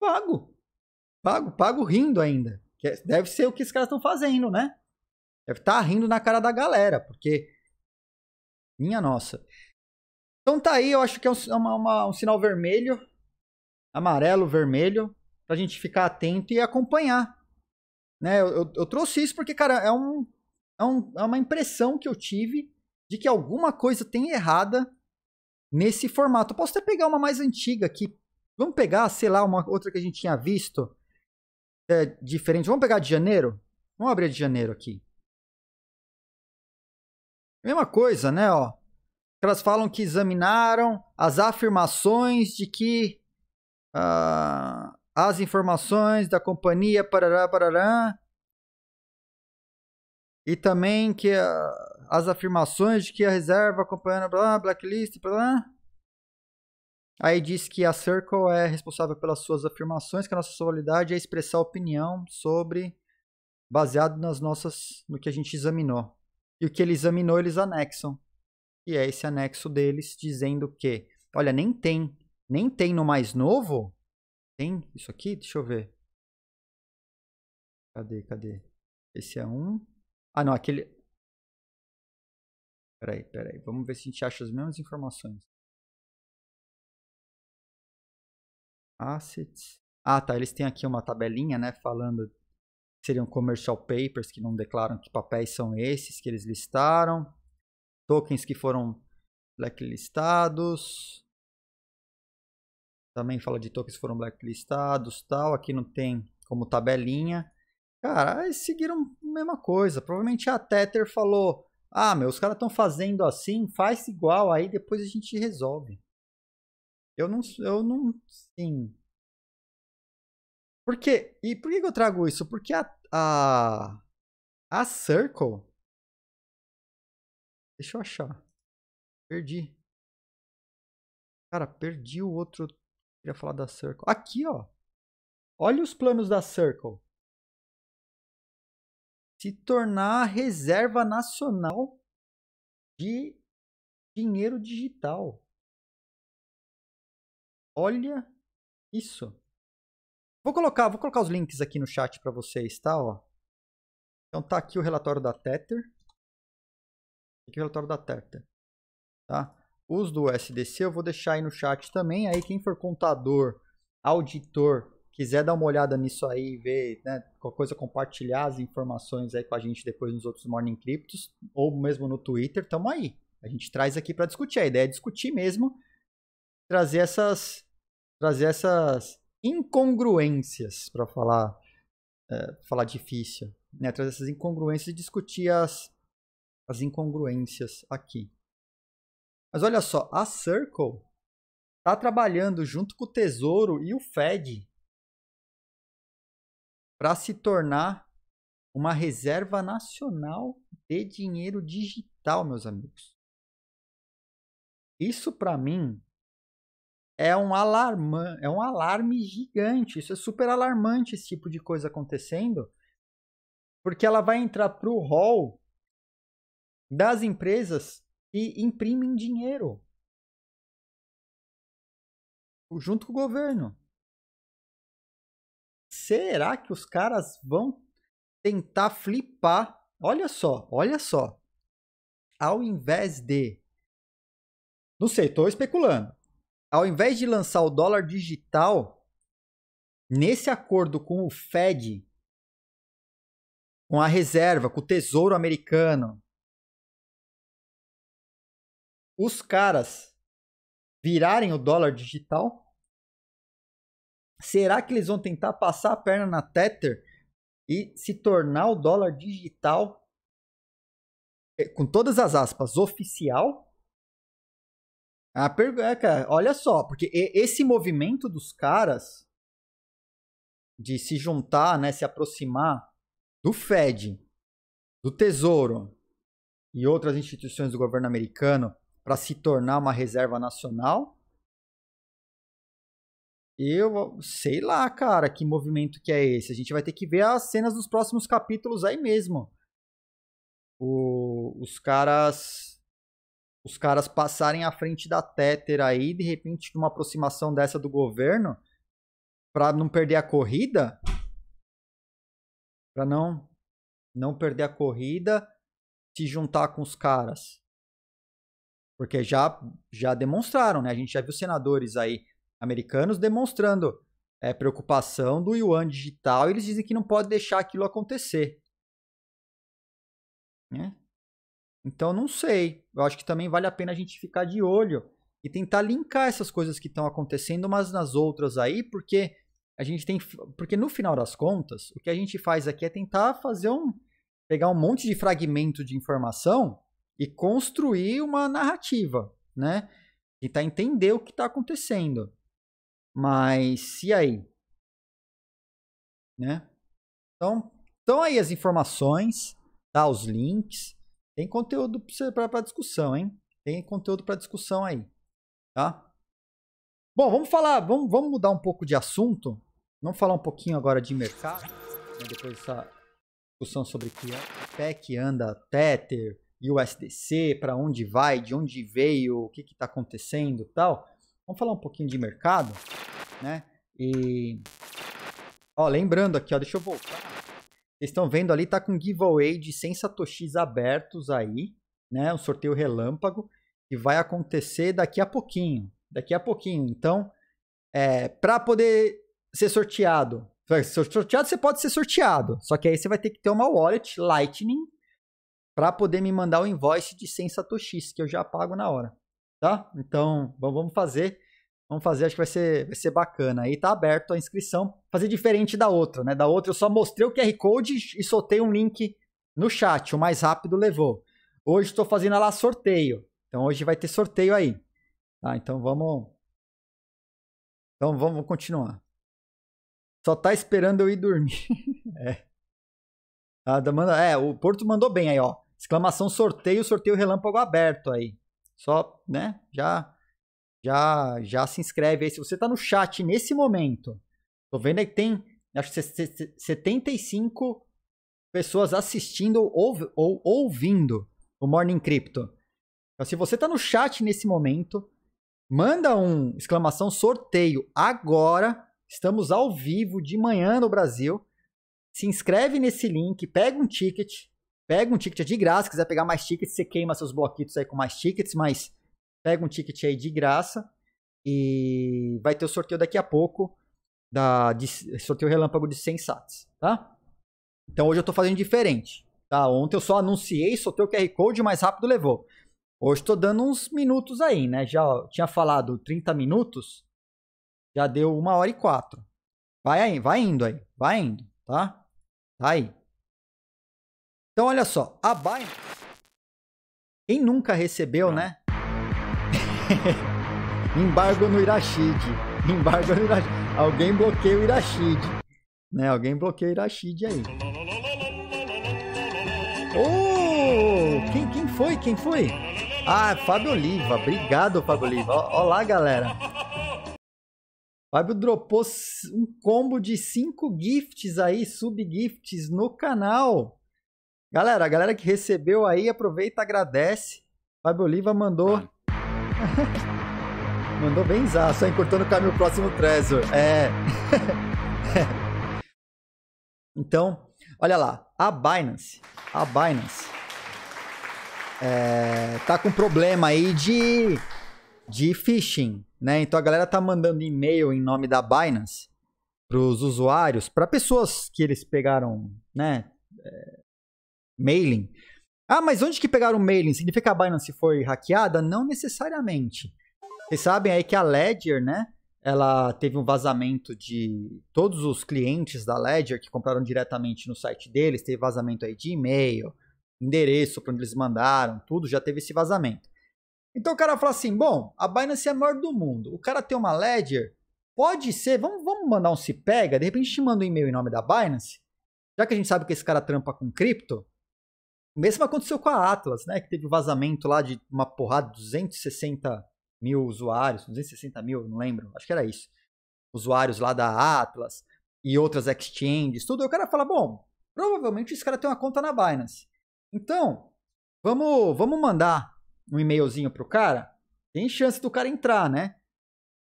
Pago. Pago, pago rindo ainda. É, deve ser o que esses caras estão fazendo, né? Deve estar tá rindo na cara da galera, porque. Minha nossa. Então tá aí, eu acho que é um, é uma, uma, um sinal vermelho, amarelo, vermelho, pra gente ficar atento e acompanhar. Né? Eu, eu, eu trouxe isso porque, cara, é um é, um, é uma impressão que eu tive de que alguma coisa tem errada nesse formato. Eu posso até pegar uma mais antiga aqui. Vamos pegar, sei lá, uma outra que a gente tinha visto. É, diferente. Vamos pegar de janeiro? Vamos abrir de janeiro aqui. Mesma coisa, né? Ó. Elas falam que examinaram as afirmações de que uh, as informações da companhia, parará, parará, e também que a, as afirmações de que a reserva acompanhando blá, blacklist, blá. Aí diz que a Circle é responsável pelas suas afirmações, que a nossa solidariedade é expressar opinião sobre baseado nas nossas no que a gente examinou. E o que ele examinou, eles anexam. E é esse anexo deles dizendo que, olha, nem tem, nem tem no mais novo. Tem isso aqui, deixa eu ver. Cadê, cadê? Esse é um, ah, não, aquele. Peraí, peraí. Vamos ver se a gente acha as mesmas informações. Assets. Ah, tá. Eles têm aqui uma tabelinha, né? Falando que seriam commercial papers que não declaram que papéis são esses que eles listaram. Tokens que foram blacklistados. Também fala de tokens que foram blacklistados, tal. Aqui não tem como tabelinha. Cara, eles seguiram a mesma coisa. Provavelmente a Tether falou: ah, meu, os caras estão fazendo assim, faz igual, aí depois a gente resolve. Eu não. Eu não. Sim. Por quê? E por que eu trago isso? Porque a. A, a Circle. Deixa eu achar. Perdi. Cara, perdi o outro. Eu queria falar da Circle. Aqui, ó. Olha os planos da Circle se tornar a reserva nacional de dinheiro digital. Olha isso. Vou colocar, vou colocar os links aqui no chat para vocês, tá? Ó. Então tá aqui o relatório da Tether. Aqui o relatório da Tether. Tá? Os do SDC eu vou deixar aí no chat também. Aí quem for contador, auditor quiser dar uma olhada nisso aí, ver, né, qualquer coisa, compartilhar as informações aí com a gente depois nos outros Morning Cryptos, ou mesmo no Twitter, tamo aí. A gente traz aqui para discutir. A ideia é discutir mesmo, trazer essas, trazer essas incongruências, para falar, é, falar difícil, né? trazer essas incongruências e discutir as, as incongruências aqui. Mas olha só, a Circle está trabalhando junto com o Tesouro e o Fed para se tornar uma reserva nacional de dinheiro digital, meus amigos. Isso para mim é um alarma, é um alarme gigante. Isso é super alarmante esse tipo de coisa acontecendo, porque ela vai entrar para o hall das empresas que imprimem dinheiro junto com o governo será que os caras vão tentar flipar? Olha só, olha só. Ao invés de. Não sei, estou especulando. Ao invés de lançar o dólar digital, nesse acordo com o Fed, com a reserva, com o Tesouro Americano, os caras virarem o dólar digital Será que eles vão tentar passar a perna na Tether e se tornar o dólar digital, eh, com todas as aspas, oficial? É a pergunta, é, cara, olha só, porque esse movimento dos caras de se juntar, né, se aproximar do Fed, do Tesouro e outras instituições do governo americano para se tornar uma reserva nacional eu sei lá, cara, que movimento que é esse. A gente vai ter que ver as cenas dos próximos capítulos aí mesmo. O, os caras os caras passarem à frente da Tether aí, de repente, numa aproximação dessa do governo, para não perder a corrida, para não não perder a corrida, se juntar com os caras. Porque já já demonstraram, né? A gente já viu senadores aí americanos demonstrando é, preocupação do yuan digital. e Eles dizem que não pode deixar aquilo acontecer. Né? Então, não sei. Eu acho que também vale a pena a gente ficar de olho e tentar linkar essas coisas que estão acontecendo umas nas outras aí, porque a gente tem. Porque no final das contas, o que a gente faz aqui é tentar fazer um. pegar um monte de fragmento de informação e construir uma narrativa, né? Tentar entender o que está acontecendo. Mas e aí? Né? Então, estão aí as informações, tá? Os links. Tem conteúdo para discussão, hein? Tem conteúdo para discussão aí, tá? Bom, vamos falar, vamos, vamos mudar um pouco de assunto. Vamos falar um pouquinho agora de mercado. Né? Depois dessa discussão sobre que PEC é, anda Tether, e USDC, para onde vai, de onde veio, o que está acontecendo tal. Vamos falar um pouquinho de mercado, né? E ó, lembrando aqui, ó, deixa eu voltar. Vocês estão vendo ali tá com giveaway de 100 satoshis abertos aí, né? Um sorteio relâmpago que vai acontecer daqui a pouquinho, daqui a pouquinho. Então, é, para poder ser sorteado, sorteado você pode ser sorteado, só que aí você vai ter que ter uma wallet Lightning para poder me mandar o invoice de 100 satoshis que eu já pago na hora tá? Então, vamos fazer. Vamos fazer, acho que vai ser, vai ser bacana. Aí tá aberto a inscrição. Fazer diferente da outra, né? Da outra eu só mostrei o QR Code e soltei um link no chat. O mais rápido levou. Hoje estou fazendo lá sorteio. Então hoje vai ter sorteio aí. Tá? Então vamos. Então vamos continuar. Só tá esperando eu ir dormir. é. A tá, demanda é, o Porto mandou bem aí, ó. Exclamação sorteio, sorteio relâmpago aberto aí. Só, né? Já já já se inscreve aí. Se você está no chat nesse momento, tô vendo aí que tem acho que 75 pessoas assistindo ou, ou ouvindo o Morning Crypto. Então, se você está no chat nesse momento, manda um exclamação sorteio agora. Estamos ao vivo de manhã no Brasil. Se inscreve nesse link, pega um ticket Pega um ticket de graça, quiser pegar mais tickets, você queima seus bloquitos aí com mais tickets, mas pega um ticket aí de graça e vai ter o sorteio daqui a pouco da de, sorteio relâmpago de 100 sats, tá? Então hoje eu tô fazendo diferente, tá? Ontem eu só anunciei, soltei o QR Code, mais rápido levou. Hoje tô dando uns minutos aí, né? Já tinha falado 30 minutos, já deu uma hora e quatro. Vai aí, vai indo aí, vai indo, tá? Tá aí. Então, olha só, a Binance, quem nunca recebeu, ah. né? embargo no Irashid. embargo no Irashid. Alguém bloqueia o Irashid. né? Alguém bloqueia o Irashid aí. Oh, quem, quem foi? Quem foi? Ah, Fábio Oliva. Obrigado, Fábio Oliva. Olá, galera. Fábio dropou um combo de 5 gifts aí, sub-gifts no canal. Galera, a galera que recebeu aí, aproveita, agradece. Fábio Oliva mandou. mandou bem zaço, hein? Cortando o caminho próximo Trezor. É. então, olha lá. A Binance. A Binance. É, tá com problema aí de, de phishing, né? Então a galera tá mandando e-mail em nome da Binance para os usuários, para pessoas que eles pegaram, né? É, mailing. Ah, mas onde que pegaram o mailing? Significa que a Binance foi hackeada? Não necessariamente. Vocês sabem aí que a Ledger, né? Ela teve um vazamento de todos os clientes da Ledger que compraram diretamente no site deles, teve vazamento aí de e-mail, endereço para onde eles mandaram, tudo, já teve esse vazamento. Então o cara fala assim: bom, a Binance é a maior do mundo. O cara tem uma Ledger, pode ser, vamos, vamos mandar um se pega, de repente a gente manda um e-mail em nome da Binance, já que a gente sabe que esse cara trampa com cripto, o mesmo aconteceu com a Atlas, né? Que teve o vazamento lá de uma porrada, 260 mil usuários, 260 mil, não lembro, acho que era isso. Usuários lá da Atlas e outras exchanges, tudo. E o cara fala, bom, provavelmente esse cara tem uma conta na Binance. Então, vamos, vamos mandar um e-mailzinho pro cara? Tem chance do cara entrar, né?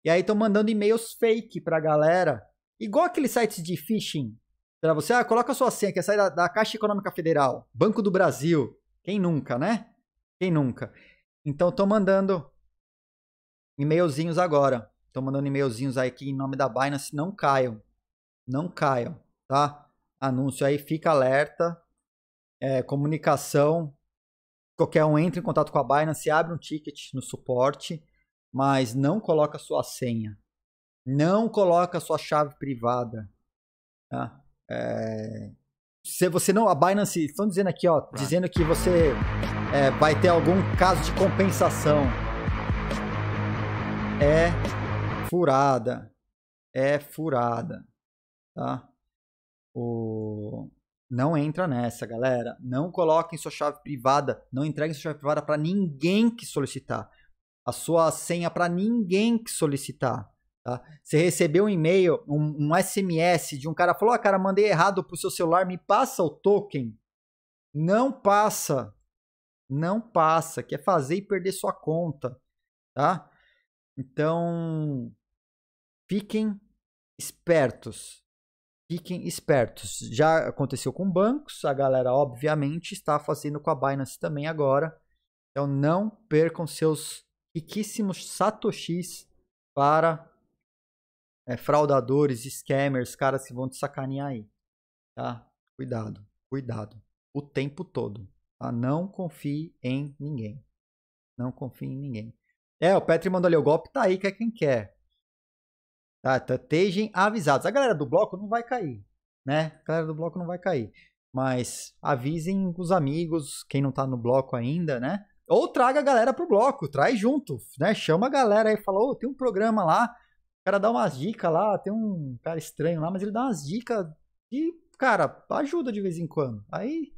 E aí estão mandando e-mails fake pra galera. Igual aqueles sites de phishing para você, ah, coloca a sua senha, quer sair da, da Caixa Econômica Federal, Banco do Brasil. Quem nunca, né? Quem nunca? Então, estou mandando e-mailzinhos agora. Estou mandando e-mailzinhos aí que em nome da Binance não caiam. Não caiam, tá? Anúncio aí, fica alerta. É, comunicação. Qualquer um entra em contato com a Binance, abre um ticket no suporte, mas não coloca sua senha. Não coloca sua chave privada. Tá? É, se você não. A Binance estão dizendo aqui, ó, dizendo que você é, vai ter algum caso de compensação. É furada. É furada. Tá? O... Não entra nessa, galera. Não coloquem sua chave privada. Não entreguem sua chave privada para ninguém que solicitar. A sua senha para ninguém que solicitar. Tá? Você recebeu um e-mail, um, um SMS de um cara falou: cara, mandei errado pro seu celular, me passa o token. Não passa. Não passa. Quer fazer e perder sua conta. Tá? Então, fiquem espertos. Fiquem espertos. Já aconteceu com bancos, a galera obviamente está fazendo com a Binance também agora. Então não percam seus riquíssimos satoshis para é, fraudadores, scammers, caras que vão te sacanear aí. Tá? Cuidado, cuidado. O tempo todo. Tá? Não confie em ninguém. Não confie em ninguém. É, o Petri mandou ali, o golpe tá aí, quer é quem quer. Tá, tá, estejam avisados. A galera do bloco não vai cair, né? A galera do bloco não vai cair. Mas avisem os amigos, quem não tá no bloco ainda, né? Ou traga a galera pro bloco, traz junto, né? Chama a galera aí e fala, ô, oh, tem um programa lá, cara dá umas dicas lá, tem um cara estranho lá, mas ele dá umas dicas e, cara, ajuda de vez em quando. Aí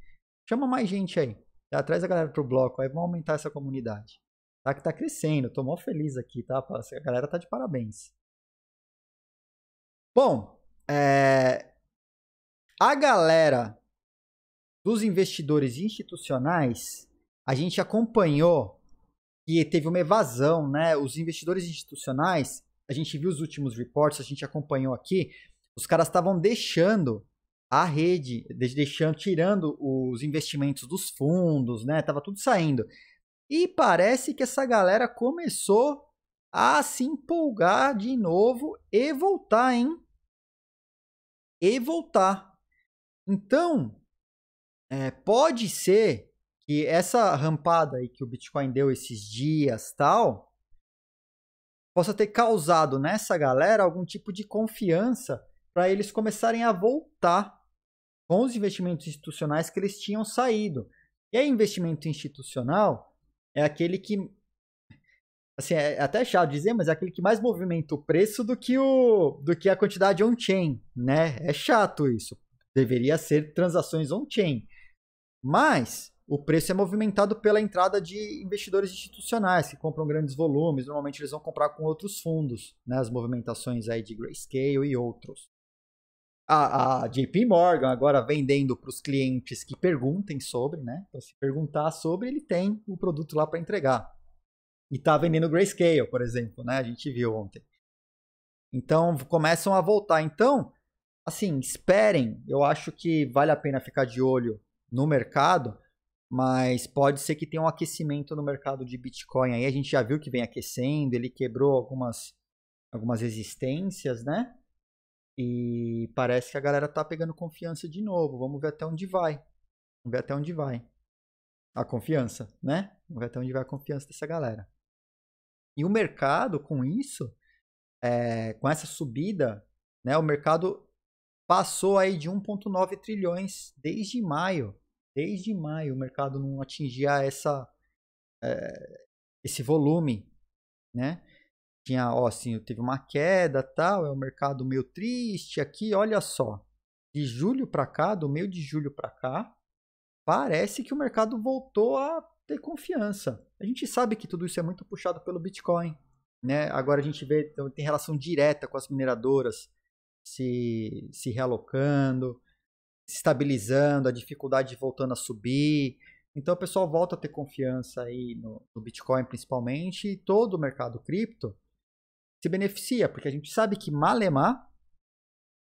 chama mais gente aí. Traz a galera pro bloco, aí vamos aumentar essa comunidade. Tá que tá crescendo, tô mó feliz aqui, tá? A galera tá de parabéns. Bom, é... a galera dos investidores institucionais, a gente acompanhou que teve uma evasão, né? Os investidores institucionais a gente viu os últimos reports, a gente acompanhou aqui, os caras estavam deixando a rede, deixando, tirando os investimentos dos fundos, né? Tava tudo saindo. E parece que essa galera começou a se empolgar de novo e voltar, hein? E voltar. Então, é, pode ser que essa rampada aí que o Bitcoin deu esses dias, tal, possa ter causado nessa galera algum tipo de confiança para eles começarem a voltar com os investimentos institucionais que eles tinham saído. E aí, investimento institucional é aquele que. Assim, é até chato dizer, mas é aquele que mais movimenta o preço do que, o, do que a quantidade on-chain, né? É chato isso. Deveria ser transações on-chain. Mas o preço é movimentado pela entrada de investidores institucionais que compram grandes volumes. Normalmente eles vão comprar com outros fundos, né? As movimentações aí de Grayscale e outros. A, a JP Morgan agora vendendo para os clientes que perguntem sobre, né? Então, se perguntar sobre, ele tem o produto lá para entregar. E está vendendo Grayscale, por exemplo, né? A gente viu ontem. Então começam a voltar. Então, assim, esperem. Eu acho que vale a pena ficar de olho no mercado mas pode ser que tenha um aquecimento no mercado de Bitcoin. Aí a gente já viu que vem aquecendo, ele quebrou algumas, algumas resistências, né? E parece que a galera tá pegando confiança de novo. Vamos ver até onde vai. Vamos ver até onde vai. A confiança, né? Vamos ver até onde vai a confiança dessa galera. E o mercado, com isso, é, com essa subida, né? O mercado passou aí de 1,9 trilhões desde maio desde maio o mercado não atingia essa, é, esse volume, né? Tinha, ó, assim, teve uma queda tal, é um mercado meio triste aqui, olha só. De julho para cá, do meio de julho para cá, parece que o mercado voltou a ter confiança. A gente sabe que tudo isso é muito puxado pelo Bitcoin, né? Agora a gente vê, tem relação direta com as mineradoras se, se realocando, estabilizando, a dificuldade voltando a subir. Então o pessoal volta a ter confiança aí no, no Bitcoin principalmente e todo o mercado cripto se beneficia, porque a gente sabe que malemar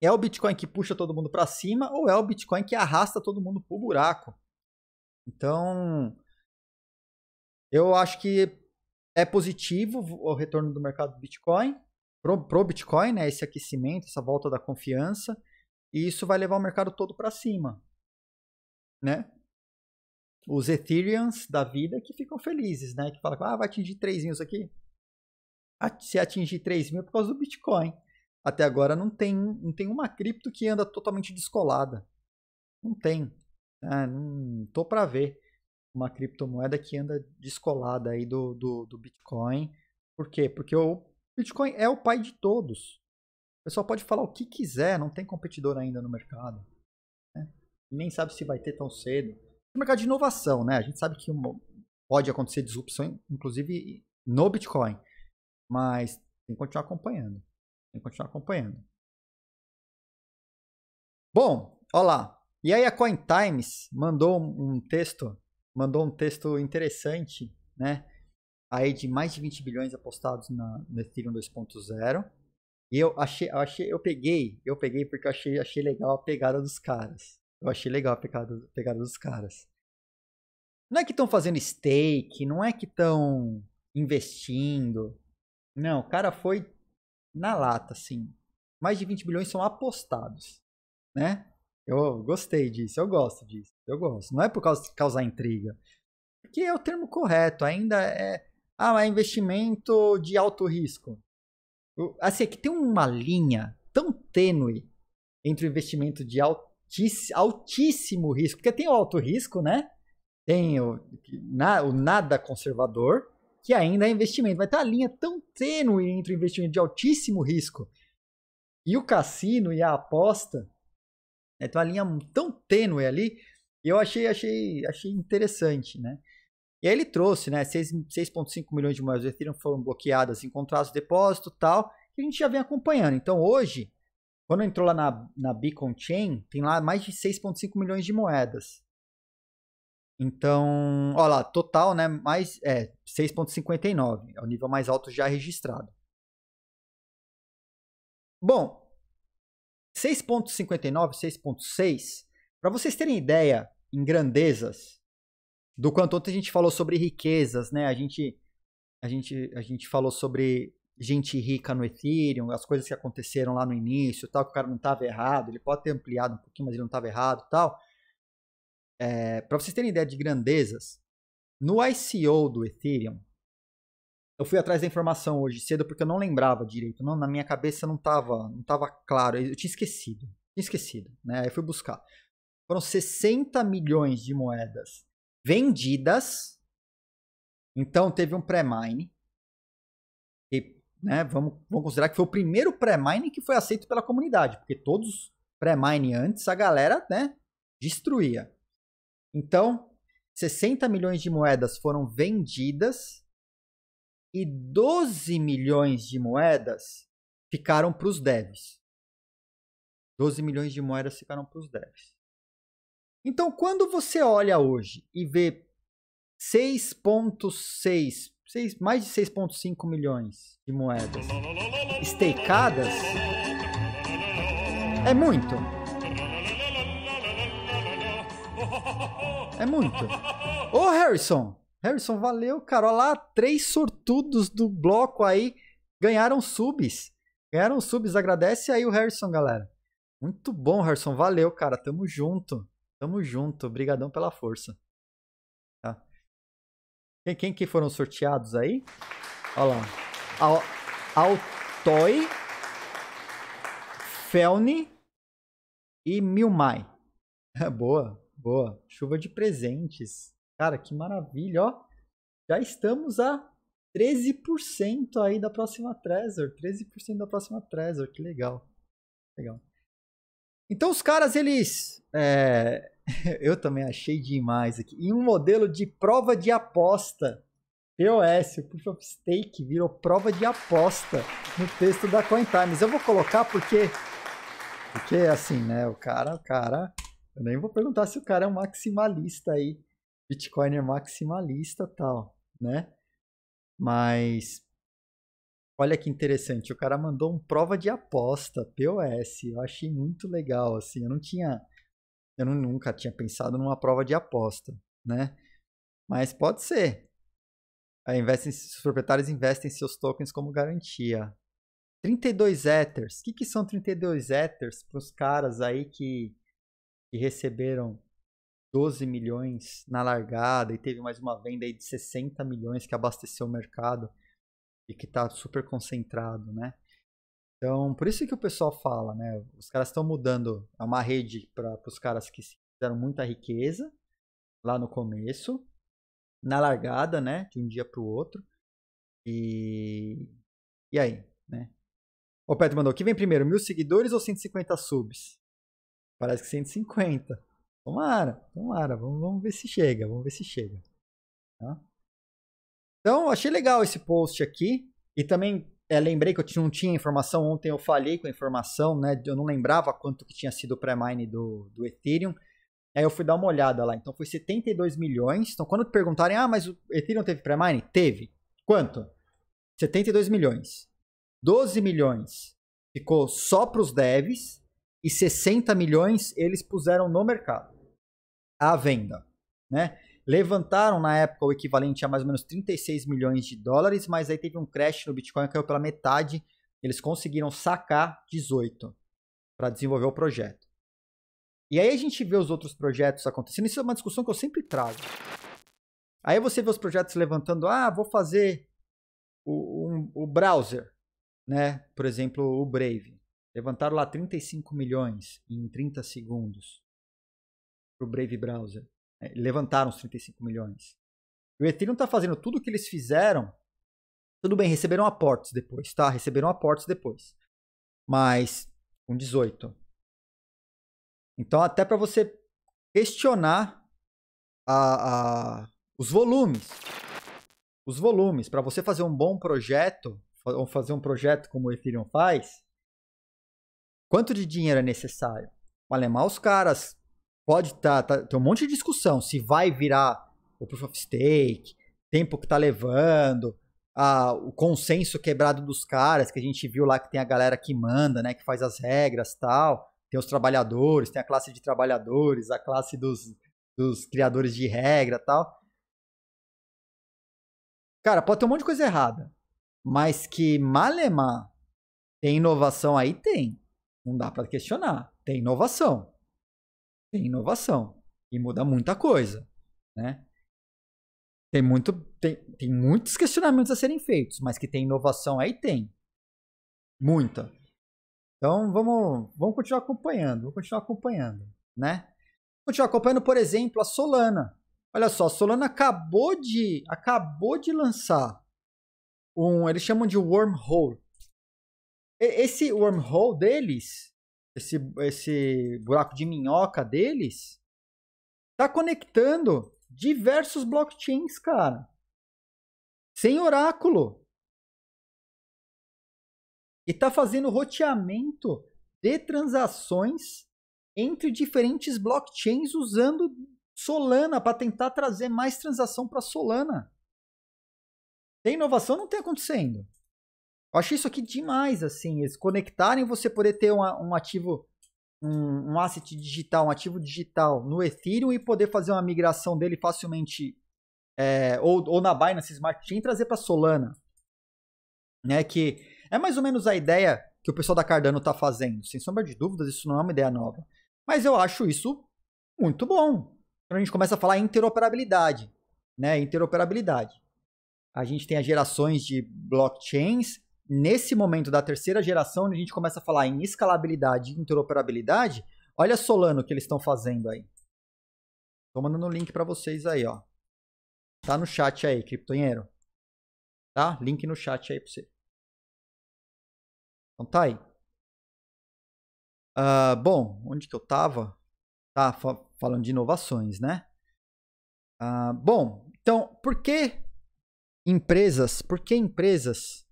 é, é o Bitcoin que puxa todo mundo para cima ou é o Bitcoin que arrasta todo mundo pro buraco. Então, eu acho que é positivo o retorno do mercado do Bitcoin, pro, pro Bitcoin, né, esse aquecimento, essa volta da confiança. E isso vai levar o mercado todo para cima, né? Os Ethereans da vida que ficam felizes, né? Que falam, ah, vai atingir 3 mil isso aqui. Se atingir 3 mil é por causa do Bitcoin. Até agora não tem, não tem uma cripto que anda totalmente descolada. Não tem. É, não tô para ver uma criptomoeda que anda descolada aí do, do, do Bitcoin. Por quê? Porque o Bitcoin é o pai de todos pessoal pode falar o que quiser, não tem competidor ainda no mercado. Né? Nem sabe se vai ter tão cedo. É mercado de inovação, né? A gente sabe que pode acontecer disrupção, inclusive no Bitcoin. Mas tem que continuar acompanhando. Tem que continuar acompanhando. Bom, olha lá. E aí a CoinTimes mandou um texto, mandou um texto interessante, né? Aí de mais de 20 bilhões apostados na, no Ethereum 2.0 e eu achei, eu achei, eu peguei, eu peguei porque eu achei, achei legal a pegada dos caras. Eu achei legal a pegada, a pegada dos caras. Não é que estão fazendo stake, não é que estão investindo. Não, o cara foi na lata, assim. Mais de 20 bilhões são apostados, né? Eu gostei disso, eu gosto disso, eu gosto. Não é por causa de causar intriga. Porque é o termo correto, ainda é... Ah, é investimento de alto risco. Assim, é que tem uma linha tão tênue entre o investimento de altíssimo, altíssimo risco, porque tem o alto risco, né? Tem o, na, o nada conservador, que ainda é investimento. Mas tem uma linha tão tênue entre o investimento de altíssimo risco e o cassino e a aposta. Né? Tem uma linha tão tênue ali, eu achei, achei, achei interessante, né? E aí ele trouxe, né? 6,5 milhões de moedas do Ethereum foram bloqueadas, de depósito tal, que a gente já vem acompanhando. Então hoje, quando entrou lá na, na Beacon Chain, tem lá mais de 6,5 milhões de moedas. Então, olha lá, total, né? Mais é 6,59, é o nível mais alto já registrado. Bom, 6,59, 6,6, para vocês terem ideia em grandezas, do quanto ontem a gente falou sobre riquezas, né? A gente, a gente, a gente falou sobre gente rica no Ethereum, as coisas que aconteceram lá no início, tal, que o cara não estava errado, ele pode ter ampliado um pouquinho, mas ele não estava errado, tal. É, Para vocês terem ideia de grandezas, no ICO do Ethereum, eu fui atrás da informação hoje cedo porque eu não lembrava direito, não, na minha cabeça não estava, não tava claro, eu tinha esquecido, tinha esquecido, né? Aí fui buscar. Foram 60 milhões de moedas vendidas. Então teve um pré-mine. Né, vamos, vamos considerar que foi o primeiro pré-mine que foi aceito pela comunidade, porque todos pré-mine antes a galera né, destruía. Então, 60 milhões de moedas foram vendidas e 12 milhões de moedas ficaram para os devs. 12 milhões de moedas ficaram para os devs. Então, quando você olha hoje e vê 6,6, mais de 6,5 milhões de moedas stakeadas, é muito. É muito. Ô, Harrison! Harrison, valeu, cara. Olha lá, três sortudos do bloco aí ganharam subs. Ganharam subs, agradece aí o Harrison, galera. Muito bom, Harrison. Valeu, cara. Tamo junto. Tamo junto, brigadão pela força. Tá. Quem, quem, que foram sorteados aí? Olha lá. Altoy, Felni e Milmai. boa, boa. Chuva de presentes. Cara, que maravilha, ó. Já estamos a 13% aí da próxima Trezor. 13% da próxima Trezor, que legal. Legal. Então os caras, eles. É... eu também achei demais aqui. Em um modelo de prova de aposta. POS, o Proof of Stake, virou prova de aposta no texto da CoinTimes. Eu vou colocar porque. Porque assim, né? O cara, o cara. Eu nem vou perguntar se o cara é um maximalista aí. Bitcoiner maximalista tal, né? Mas Olha que interessante, o cara mandou um prova de aposta, POS. Eu achei muito legal, assim, eu não tinha eu nunca tinha pensado numa prova de aposta, né? Mas pode ser. Investem, os proprietários investem seus tokens como garantia. 32 Ethers. O que, que são 32 Ethers para os caras aí que, que receberam 12 milhões na largada e teve mais uma venda aí de 60 milhões que abasteceu o mercado? e que está super concentrado, né? Então, por isso que o pessoal fala, né? Os caras estão mudando. É uma rede para os caras que fizeram muita riqueza lá no começo, na largada, né? De um dia para o outro. E. E aí, né? O Pedro mandou: o que vem primeiro, mil seguidores ou 150 subs? Parece que 150. Tomara, tomara. Vamos, vamos ver se chega, vamos ver se chega. Tá? Então, achei legal esse post aqui. E também é, lembrei que eu não tinha informação. Ontem eu falhei com a informação, né? Eu não lembrava quanto que tinha sido o pré-mine do, do Ethereum. Aí eu fui dar uma olhada lá. Então foi 72 milhões. Então, quando perguntarem, ah, mas o Ethereum teve pré-mine? Teve. Quanto? 72 milhões. 12 milhões ficou só para os devs e 60 milhões eles puseram no mercado à venda, né? levantaram na época o equivalente a mais ou menos 36 milhões de dólares, mas aí teve um crash no Bitcoin, caiu pela metade, eles conseguiram sacar 18 para desenvolver o projeto. E aí a gente vê os outros projetos acontecendo, isso é uma discussão que eu sempre trago. Aí você vê os projetos levantando, ah, vou fazer o, um, o browser, né? por exemplo, o Brave. Levantaram lá 35 milhões em 30 segundos para o Brave Browser. É, levantaram os 35 milhões. O Ethereum está fazendo tudo o que eles fizeram. Tudo bem, receberam aportes depois, tá? Receberam aportes depois. Mas com 18. Então, até para você questionar a, a, os volumes. Os volumes. Para você fazer um bom projeto, ou fazer um projeto como o Ethereum faz, quanto de dinheiro é necessário? Para é os caras pode estar. Tá, tá, tem um monte de discussão se vai virar o proof of stake, tempo que tá levando, a, o consenso quebrado dos caras, que a gente viu lá que tem a galera que manda, né? Que faz as regras tal. Tem os trabalhadores, tem a classe de trabalhadores, a classe dos, dos criadores de regra tal. Cara, pode ter um monte de coisa errada. Mas que malemar tem inovação aí, tem. Não dá para questionar. Tem inovação tem inovação e muda muita coisa, né? Tem, muito, tem, tem muitos questionamentos a serem feitos, mas que tem inovação aí tem. Muita. Então vamos, vamos continuar acompanhando, vamos continuar acompanhando, né? Continuar acompanhando, por exemplo, a Solana. Olha só, a Solana acabou de acabou de lançar um, eles chamam de wormhole. Esse wormhole deles esse, esse buraco de minhoca deles, tá conectando diversos blockchains, cara. Sem oráculo. E tá fazendo roteamento de transações entre diferentes blockchains usando Solana para tentar trazer mais transação para Solana. Tem inovação? Não tem acontecendo. Eu achei isso aqui demais, assim, eles conectarem você poder ter uma, um ativo, um, um, asset digital, um ativo digital no Ethereum e poder fazer uma migração dele facilmente, é, ou, ou na Binance Smart Chain, trazer para Solana. Né, que é mais ou menos a ideia que o pessoal da Cardano está fazendo. Sem sombra de dúvidas, isso não é uma ideia nova. Mas eu acho isso muito bom. Quando a gente começa a falar interoperabilidade, né? Interoperabilidade. A gente tem as gerações de blockchains nesse momento da terceira geração, onde a gente começa a falar em escalabilidade e interoperabilidade, olha Solano que eles estão fazendo aí. Tô mandando o um link para vocês aí, ó. Tá no chat aí, criptonheiro. Tá? Link no chat aí para você. Então tá aí. Uh, bom, onde que eu tava? Tá fa falando de inovações, né? Uh, bom, então, por que empresas, por que empresas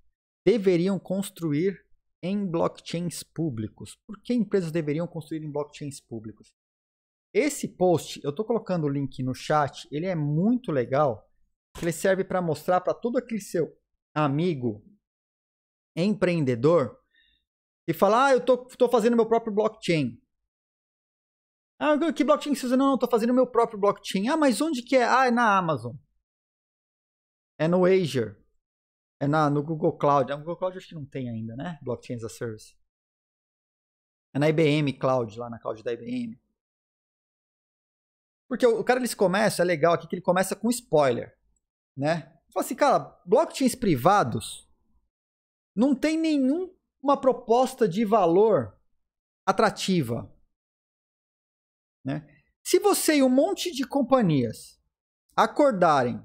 deveriam construir em blockchains públicos. Por que empresas deveriam construir em blockchains públicos? Esse post, eu estou colocando o link no chat, ele é muito legal. Ele serve para mostrar para todo aquele seu amigo empreendedor e falar: ah, eu estou fazendo meu próprio blockchain. Ah, que blockchain você usa? Não, não, estou fazendo meu próprio blockchain. Ah, mas onde que é? Ah, é na Amazon. É no Azure. É na, no Google Cloud. No é Google Cloud acho que não tem ainda, né? Blockchain as a Service. É na IBM Cloud, lá na Cloud da IBM. Porque o, o cara, eles começam, é legal aqui que ele começa com spoiler, né? Fala assim, cara, blockchains privados não tem nenhuma proposta de valor atrativa, né? Se você e um monte de companhias acordarem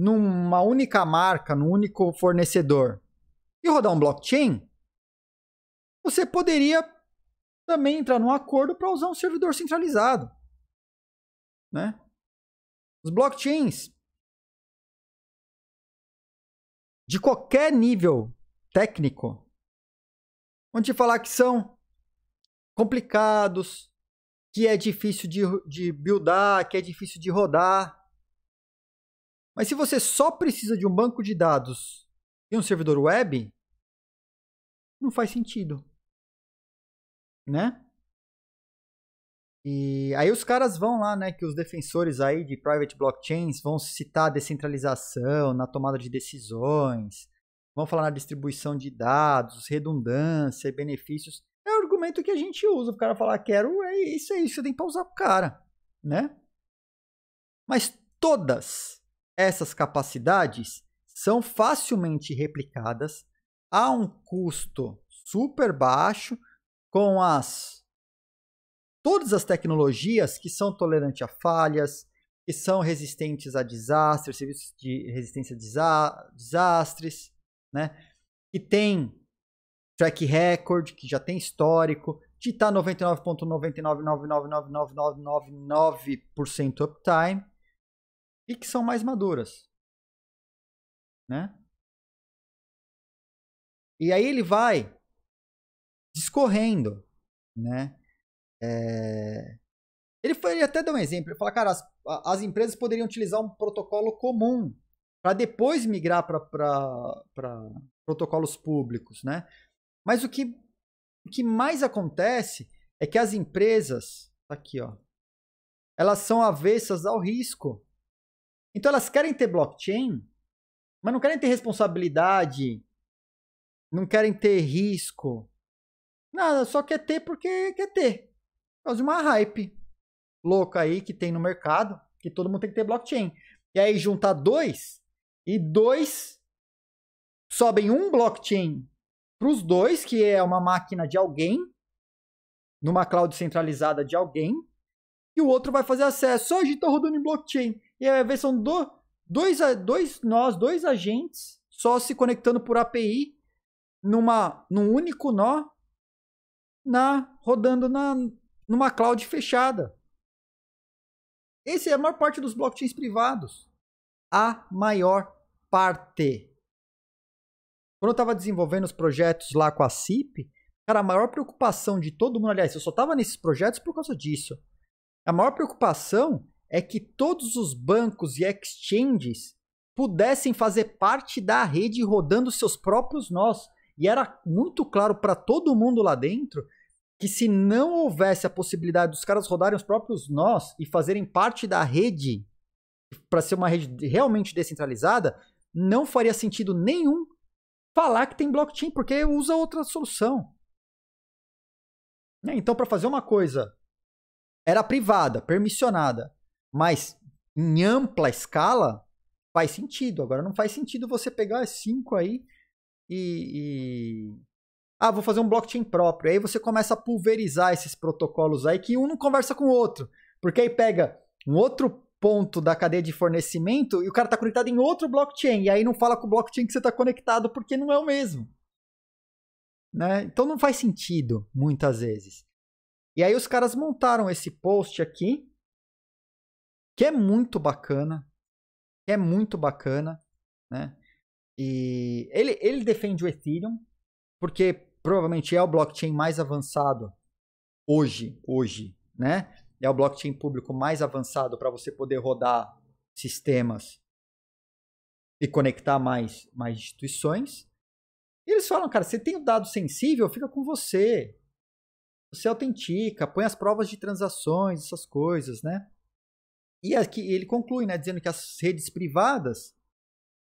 numa única marca, num único fornecedor, e rodar um blockchain, você poderia também entrar num acordo para usar um servidor centralizado. Né? Os blockchains de qualquer nível técnico vão te falar que são complicados, que é difícil de, de buildar, que é difícil de rodar. Mas se você só precisa de um banco de dados e um servidor web, não faz sentido. Né? E aí os caras vão lá, né, que os defensores aí de private blockchains vão citar a descentralização na tomada de decisões, vão falar na distribuição de dados, redundância e benefícios. É o argumento que a gente usa, o cara falar quero, é isso aí, é você tem que pausar pro cara, né? Mas todas essas capacidades são facilmente replicadas a um custo super baixo com as todas as tecnologias que são tolerantes a falhas, que são resistentes a desastres, serviços de resistência a desastres, né? que tem track record, que já tem histórico, de estar 99.999999999% uptime, e que são mais maduras. Né? E aí ele vai discorrendo, né? É... Ele, foi, ele até deu um exemplo. Ele fala, cara, as, as empresas poderiam utilizar um protocolo comum para depois migrar para protocolos públicos, né? Mas o que, o que mais acontece é que as empresas, tá aqui, ó, elas são avessas ao risco então elas querem ter blockchain, mas não querem ter responsabilidade, não querem ter risco. Nada, só quer ter porque quer ter. Por causa de uma hype louca aí que tem no mercado, que todo mundo tem que ter blockchain. E aí juntar dois, e dois sobem um blockchain para os dois, que é uma máquina de alguém, numa cloud centralizada de alguém, e o outro vai fazer acesso. Hoje estou rodando em blockchain. E a versão do dois, dois nós, dois agentes só se conectando por API numa num único nó na rodando na numa cloud fechada. Esse é a maior parte dos blockchains privados. A maior parte. Quando eu estava desenvolvendo os projetos lá com a CIP, cara, a maior preocupação de todo mundo, aliás, eu só estava nesses projetos por causa disso. A maior preocupação é que todos os bancos e exchanges pudessem fazer parte da rede rodando seus próprios nós. E era muito claro para todo mundo lá dentro que se não houvesse a possibilidade dos caras rodarem os próprios nós e fazerem parte da rede para ser uma rede realmente descentralizada, não faria sentido nenhum falar que tem blockchain porque usa outra solução. Né, então, para fazer uma coisa era privada, permissionada, mas em ampla escala, faz sentido. Agora não faz sentido você pegar cinco aí e, e, Ah, vou fazer um blockchain próprio. Aí você começa a pulverizar esses protocolos aí que um não conversa com o outro. Porque aí pega um outro ponto da cadeia de fornecimento e o cara está conectado em outro blockchain. E aí não fala com o blockchain que você está conectado porque não é o mesmo. Né? Então não faz sentido muitas vezes. E aí os caras montaram esse post aqui que é muito bacana, que é muito bacana, né? E ele, ele defende o Ethereum, porque provavelmente é o blockchain mais avançado hoje, hoje, né? É o blockchain público mais avançado para você poder rodar sistemas e conectar mais, mais instituições. E eles falam, cara, você tem um dado sensível, fica com você. Você autentica, põe as provas de transações, essas coisas, né? E aqui ele conclui, né, dizendo que as redes privadas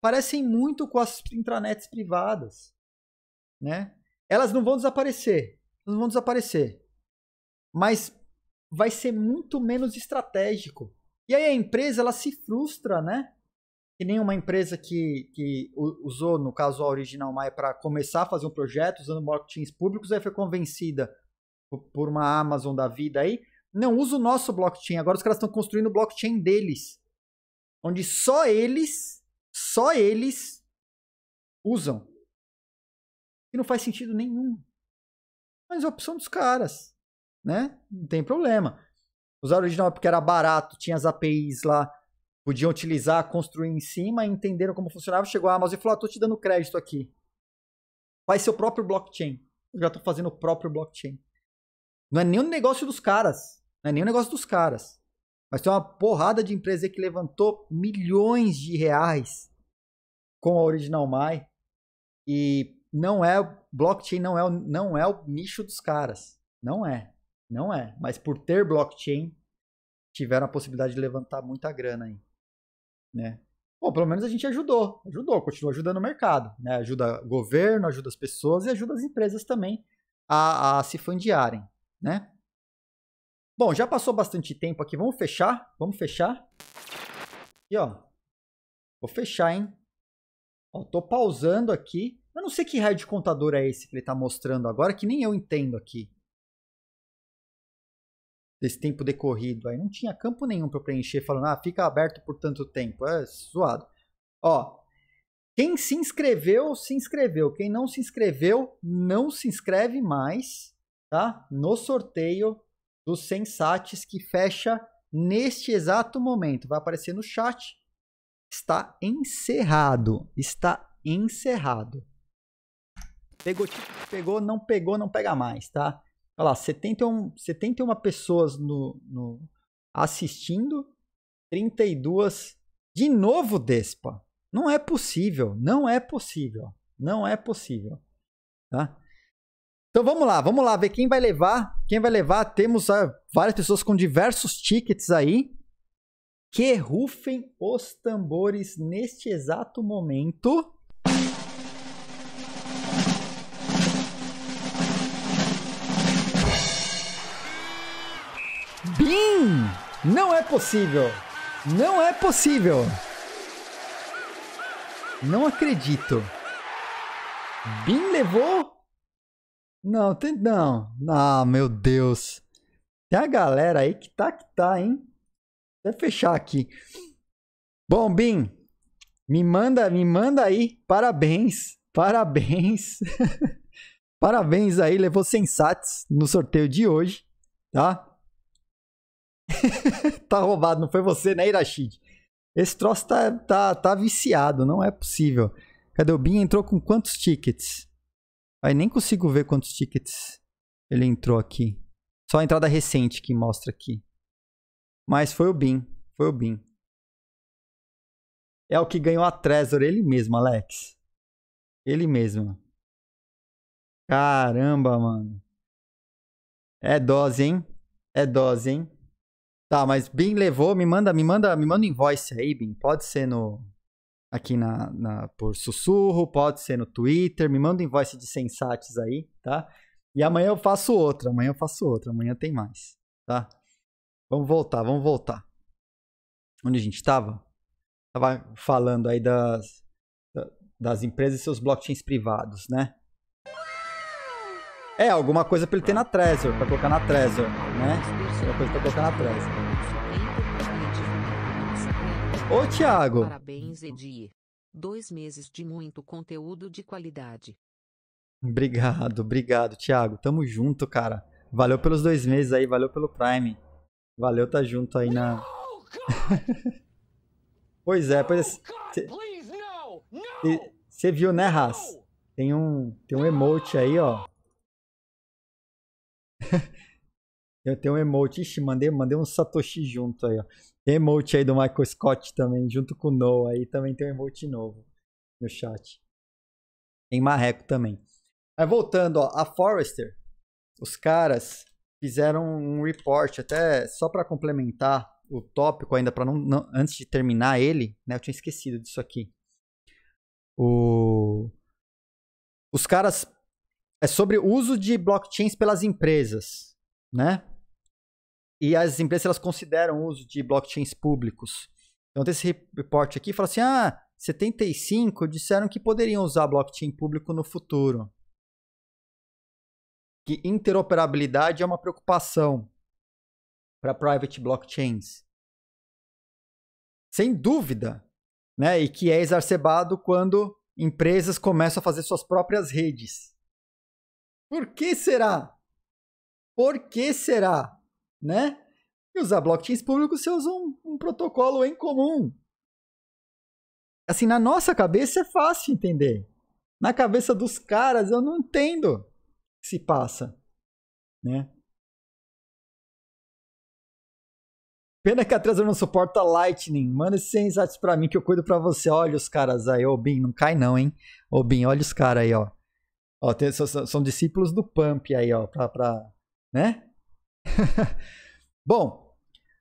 parecem muito com as intranets privadas, né? Elas não vão desaparecer, não vão desaparecer, mas vai ser muito menos estratégico. E aí a empresa ela se frustra, né? Que nem uma empresa que, que usou, no caso a Original Mai, para começar a fazer um projeto usando blockchains públicos, aí foi convencida por uma Amazon da vida aí não, usa o nosso blockchain. Agora os caras estão construindo o blockchain deles. Onde só eles, só eles usam. E não faz sentido nenhum. Mas é a opção dos caras, né? Não tem problema. Usar o original é porque era barato, tinha as APIs lá, podiam utilizar, construir em cima, entenderam como funcionava, chegou a Amazon e falou: ah, tô te dando crédito aqui. Faz seu próprio blockchain. Eu já tô fazendo o próprio blockchain. Não é nenhum negócio dos caras. Não é nem o negócio dos caras. Mas tem uma porrada de empresa que levantou milhões de reais com a Original My. E não é. Blockchain não é, não é o nicho dos caras. Não é. Não é. Mas por ter blockchain, tiveram a possibilidade de levantar muita grana aí. Né? Bom, pelo menos a gente ajudou. Ajudou, continua ajudando o mercado. Né? Ajuda o governo, ajuda as pessoas e ajuda as empresas também a, a se fundiarem. Né? Bom, já passou bastante tempo aqui. Vamos fechar? Vamos fechar? E ó, vou fechar, hein? Ó, tô pausando aqui. Eu não sei que raio de contador é esse que ele tá mostrando agora, que nem eu entendo aqui. Desse tempo decorrido. Aí não tinha campo nenhum para preencher, falando, ah, fica aberto por tanto tempo. É zoado. Ó, quem se inscreveu, se inscreveu. Quem não se inscreveu, não se inscreve mais, tá? No sorteio dos 100 que fecha neste exato momento. Vai aparecer no chat. Está encerrado. Está encerrado. Pegou, pegou, não pegou, não pega mais, tá? Olha lá, 71, 71 pessoas no, no assistindo, 32 de novo, Despa. Não é possível, não é possível, não é possível, tá? Então vamos lá, vamos lá ver quem vai levar. Quem vai levar? Temos ah, várias pessoas com diversos tickets aí. Que rufem os tambores neste exato momento. Bim! Não é possível! Não é possível! Não acredito! Bim levou não, tem. Não. Ah, meu Deus. Tem a galera aí que tá que tá, hein? Vou fechar aqui. Bom, Bim, me manda, me manda aí. Parabéns. Parabéns. parabéns aí, levou sensatos no sorteio de hoje, tá? tá roubado, não foi você, né, Irashid? Esse troço tá, tá, tá viciado, não é possível. Cadê o Bin? Entrou com quantos tickets? Aí nem consigo ver quantos tickets ele entrou aqui. Só a entrada recente que mostra aqui. Mas foi o Bin. Foi o Bin. É o que ganhou a Trezor. Ele mesmo, Alex. Ele mesmo. Caramba, mano. É dose, hein? É dose, hein? Tá, mas Bin levou. Me manda, me manda, me manda um invoice aí, Bin. Pode ser no, aqui na, na, por sussurro, pode ser no Twitter, me manda voice de sensates aí, tá? E amanhã eu faço outra, amanhã eu faço outra, amanhã tem mais, tá? Vamos voltar, vamos voltar. Onde a gente estava? Estava falando aí das, das empresas e seus blockchains privados, né? É, alguma coisa para ele ter na Trezor, para colocar na Trezor, né? Alguma coisa para colocar na Trezor. Ô, Thiago. Parabéns, Edir. Dois meses de muito conteúdo de qualidade. Obrigado, obrigado, Thiago. Tamo junto, cara. Valeu pelos dois meses aí, valeu pelo Prime. Valeu tá junto aí na. pois é, pois é. Você viu, né, Haas? Tem um, tem um emote aí, ó. Eu tenho um emote. Ixi, mandei, mandei um Satoshi junto aí, ó emote aí do Michael Scott também, junto com o Noah aí também tem um emote novo no chat. Tem marreco também. Mas voltando, ó, a Forrester, os caras fizeram um report até só para complementar o tópico ainda para não, não, antes de terminar ele, né? Eu tinha esquecido disso aqui. O os caras é sobre o uso de blockchains pelas empresas, né? e as empresas elas consideram o uso de blockchains públicos. Então tem esse reporte aqui fala assim: ah, 75 disseram que poderiam usar blockchain público no futuro. Que interoperabilidade é uma preocupação para private blockchains. Sem dúvida, né? E que é exacerbado quando empresas começam a fazer suas próprias redes. Por que será? Por que será? né? E usar blockchains públicos você usa um, um protocolo em comum. Assim, na nossa cabeça é fácil entender. Na cabeça dos caras eu não entendo o que se passa, né? Pena que a Trezor não suporta Lightning. Manda esses 100 pra mim que eu cuido pra você. Olha os caras aí. Ô, Bin, não cai não, hein? Ô, Bin, olha os caras aí, ó. ó tem, são, são, discípulos do Pump aí, ó. Pra, pra, né? Bom,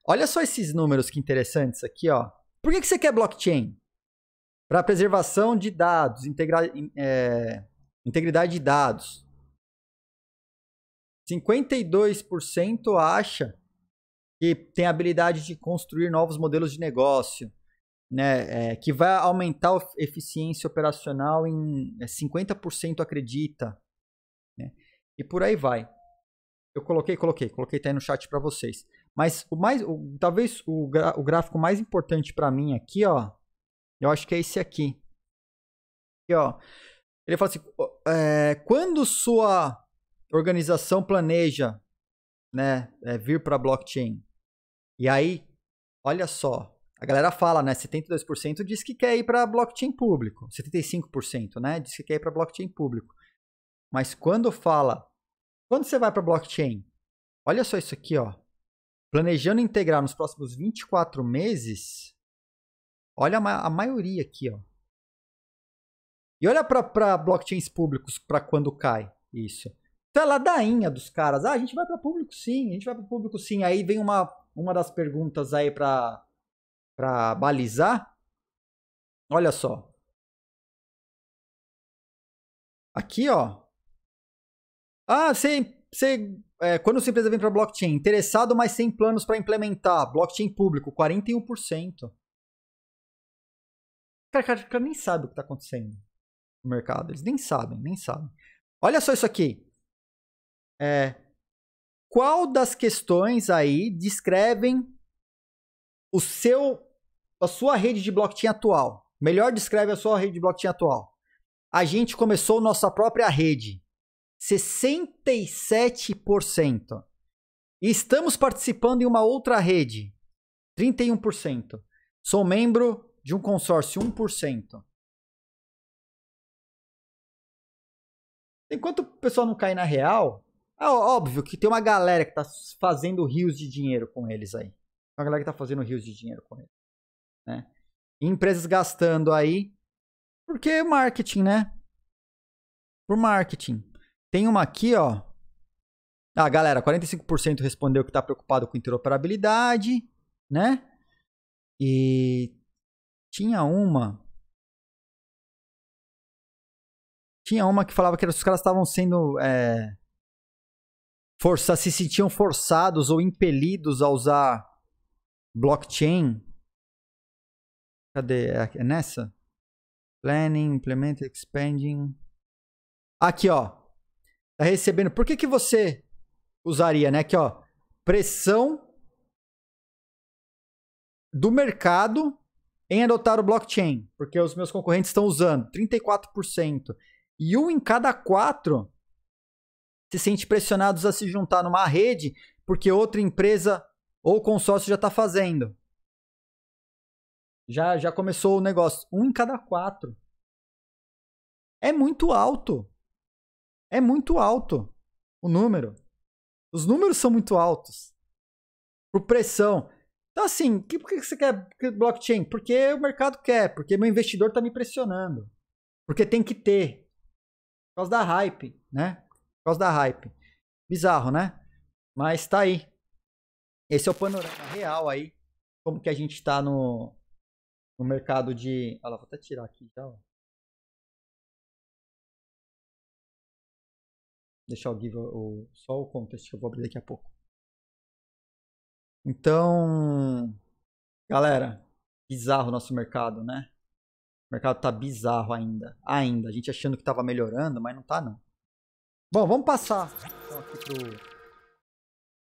olha só esses números que interessantes aqui, ó. Por que, que você quer blockchain? Para preservação de dados, integra é, integridade de dados. 52% acha que tem a habilidade de construir novos modelos de negócio, né, é, que vai aumentar a eficiência operacional em 50% é, acredita, né, e por aí vai. Eu coloquei, coloquei, coloquei tá aí no chat para vocês. Mas o mais, o, talvez o, o gráfico mais importante para mim aqui, ó, eu acho que é esse aqui. Aqui, ó. Ele fala assim, é, quando sua organização planeja, né, é, vir para blockchain, e aí, olha só, a galera fala, né? 72% diz que quer ir para blockchain público. 75%, né? Diz que quer ir para blockchain público. Mas quando fala quando você vai para blockchain, olha só isso aqui, ó. Planejando integrar nos próximos 24 meses, olha a, ma a maioria aqui, ó. E olha para blockchains públicos para quando cai isso. Então é ladainha dos caras. Ah, a gente vai para público sim, a gente vai para público sim. Aí vem uma, uma das perguntas aí para para balizar. Olha só. Aqui, ó, ah, você, você é, quando sua empresa vem para blockchain, interessado, mas sem planos para implementar, blockchain público, 41%. Cara, cara, cara nem sabe o que está acontecendo no mercado. Eles nem sabem, nem sabem. Olha só isso aqui. É, qual das questões aí descrevem o seu, a sua rede de blockchain atual? Melhor descreve a sua rede de blockchain atual. A gente começou nossa própria rede. 67%. E estamos participando em uma outra rede, 31%. Sou membro de um consórcio, 1%. Enquanto o pessoal não cai na real, é óbvio que tem uma galera que está fazendo rios de dinheiro com eles aí. Uma galera que está fazendo rios de dinheiro com eles. Né? E empresas gastando aí. Porque marketing, né? Por marketing. Tem uma aqui, ó. Ah, galera, 45% respondeu que está preocupado com interoperabilidade, né? E tinha uma. Tinha uma que falava que os caras estavam sendo. É, força, se sentiam forçados ou impelidos a usar blockchain. Cadê? É, é nessa? Planning, implementing, expanding. Aqui, ó tá recebendo. Por que, que você usaria, né? Aqui, ó. Pressão do mercado em adotar o blockchain, porque os meus concorrentes estão usando 34%. E um em cada quatro se sente pressionados a se juntar numa rede porque outra empresa ou consórcio já está fazendo. Já, já começou o negócio. Um em cada quatro. É muito alto. É muito alto o número. Os números são muito altos. Por pressão. Então, assim, que, por que você quer blockchain? Porque o mercado quer, porque meu investidor está me pressionando. Porque tem que ter. Por causa da hype, né? Por causa da hype. Bizarro, né? Mas tá aí. Esse é o panorama real aí. Como que a gente tá no, no mercado de. Olha lá, vou até tirar aqui já, tá, deixar o give o, só o contest, eu vou abrir daqui a pouco. Então, galera, bizarro o nosso mercado, né? O mercado tá bizarro ainda. Ainda. A gente achando que tava melhorando, mas não tá não. Bom, vamos passar então, aqui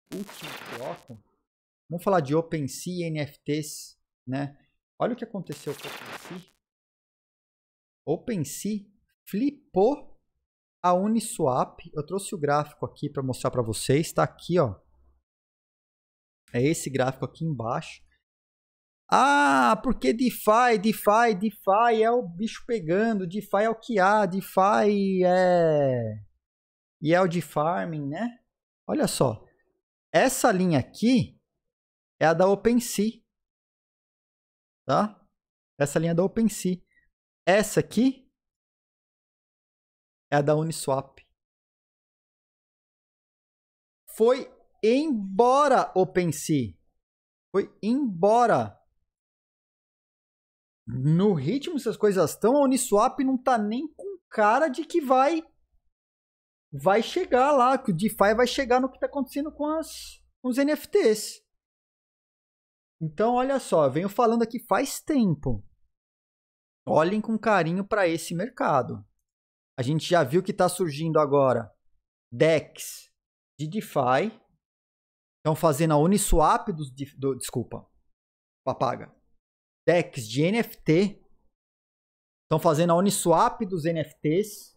pro último bloco. Vamos falar de OpenSea e NFTs, né? Olha o que aconteceu com o OpenSea. OpenSea flipou a Uniswap, eu trouxe o gráfico aqui para mostrar para vocês, está aqui, ó. É esse gráfico aqui embaixo. Ah, porque DeFi, DeFi, DeFi é o bicho pegando, DeFi é o que há, DeFi é e é De farming, né? Olha só. Essa linha aqui é a da OpenSea. Tá? Essa linha é da OpenSea. Essa aqui é a da Uniswap. Foi embora OpenSea. Foi embora. No ritmo essas coisas estão, a Uniswap não tá nem com cara de que vai vai chegar lá, que o DeFi vai chegar no que está acontecendo com, as, com os NFTs. Então, olha só, venho falando aqui faz tempo. Olhem com carinho para esse mercado. A gente já viu que está surgindo agora DEX de DeFi. Estão fazendo a Uniswap dos. Do, desculpa, papaga. DEX de NFT. Estão fazendo a Uniswap dos NFTs.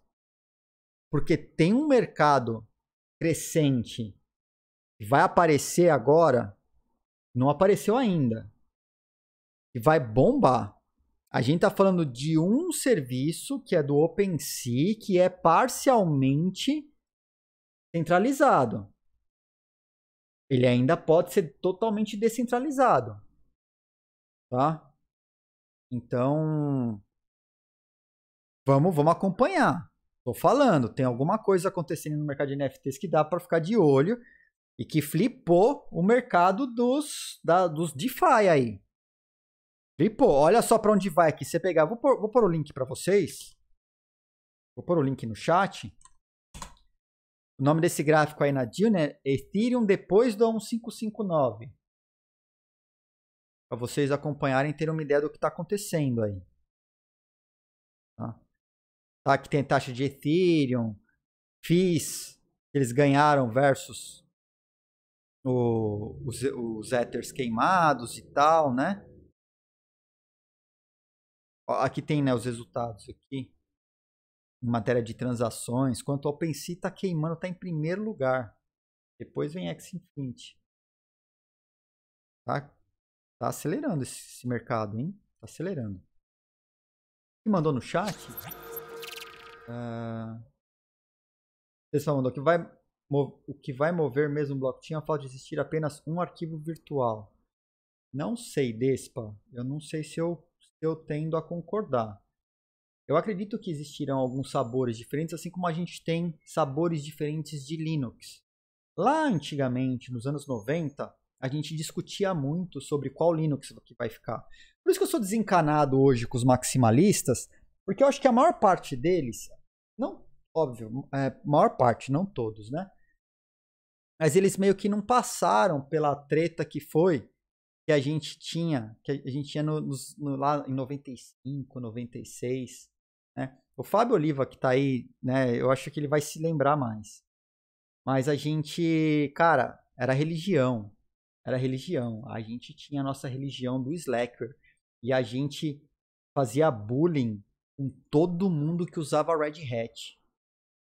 Porque tem um mercado crescente que vai aparecer agora. Não apareceu ainda. E vai bombar. A gente está falando de um serviço que é do OpenSea, que é parcialmente centralizado. Ele ainda pode ser totalmente descentralizado. Tá? Então, vamos, vamos acompanhar. Estou falando, tem alguma coisa acontecendo no mercado de NFTs que dá para ficar de olho e que flipou o mercado dos, da, dos DeFi aí. E, pô, olha só para onde vai aqui. Você pegar, vou pôr, vou pôr o link para vocês. Vou pôr o link no chat. O nome desse gráfico aí na Dune é Ethereum depois do 1559. Para vocês acompanharem e terem uma ideia do que está acontecendo aí. Tá? tá? Aqui tem taxa de Ethereum, FIIs que eles ganharam versus o, os, os Ethers queimados e tal, né? Aqui tem né, os resultados aqui. Em matéria de transações, quanto ao OpenSea está queimando, está em primeiro lugar. Depois vem Xfinity. Tá, tá acelerando esse, esse mercado, hein? Tá acelerando. que mandou no chat. Uh, ah. pessoal mandou que vai o que vai mover mesmo o blockchain é de existir apenas um arquivo virtual. Não sei, Despa. Eu não sei se eu eu tendo a concordar. Eu acredito que existirão alguns sabores diferentes, assim como a gente tem sabores diferentes de Linux. Lá antigamente, nos anos 90, a gente discutia muito sobre qual Linux que vai ficar. Por isso que eu sou desencanado hoje com os maximalistas, porque eu acho que a maior parte deles, não, óbvio, é, maior parte, não todos, né? Mas eles meio que não passaram pela treta que foi que a gente tinha, que a gente tinha no, no, no, lá em 95, 96, né? O Fábio Oliva que está aí, né, eu acho que ele vai se lembrar mais. Mas a gente, cara, era religião. Era religião. A gente tinha a nossa religião do Slacker e a gente fazia bullying com todo mundo que usava Red Hat.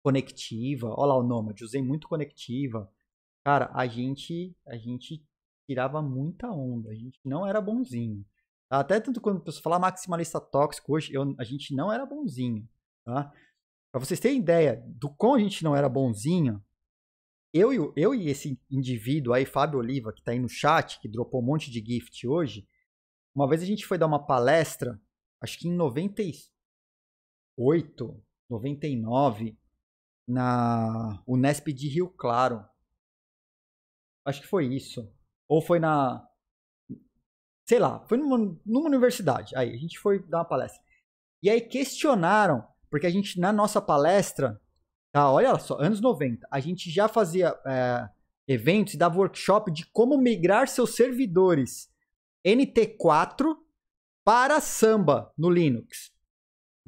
Conectiva, olha lá o Nomad, usei muito conectiva. Cara, a gente, a gente tirava muita onda. A gente não era bonzinho. Tá? Até tanto quando a falar fala maximalista tóxico hoje, eu, a gente não era bonzinho. Tá? Para vocês terem ideia do quão a gente não era bonzinho, eu, e eu e esse indivíduo aí, Fábio Oliva, que está aí no chat, que dropou um monte de gift hoje, uma vez a gente foi dar uma palestra, acho que em 98, 99, na Unesp de Rio Claro. Acho que foi isso. Ou foi na. Sei lá, foi numa, numa universidade. Aí, a gente foi dar uma palestra. E aí questionaram, porque a gente, na nossa palestra, tá, olha só, anos 90, a gente já fazia é, eventos e dava workshop de como migrar seus servidores NT4 para Samba no Linux.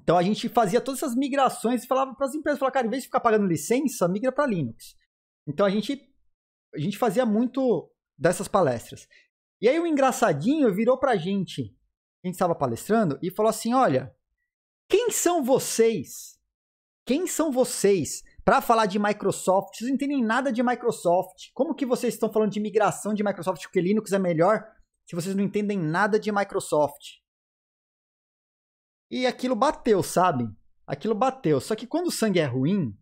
Então a gente fazia todas essas migrações e falava para as empresas, falava, cara, em vez de ficar pagando licença, migra para Linux. Então a gente a gente fazia muito dessas palestras. E aí o um engraçadinho virou pra gente, quem estava palestrando, e falou assim: olha, quem são vocês? Quem são vocês para falar de Microsoft? Vocês não entendem nada de Microsoft. Como que vocês estão falando de migração de Microsoft porque Linux é melhor se vocês não entendem nada de Microsoft? E aquilo bateu, sabe? Aquilo bateu. Só que quando o sangue é ruim,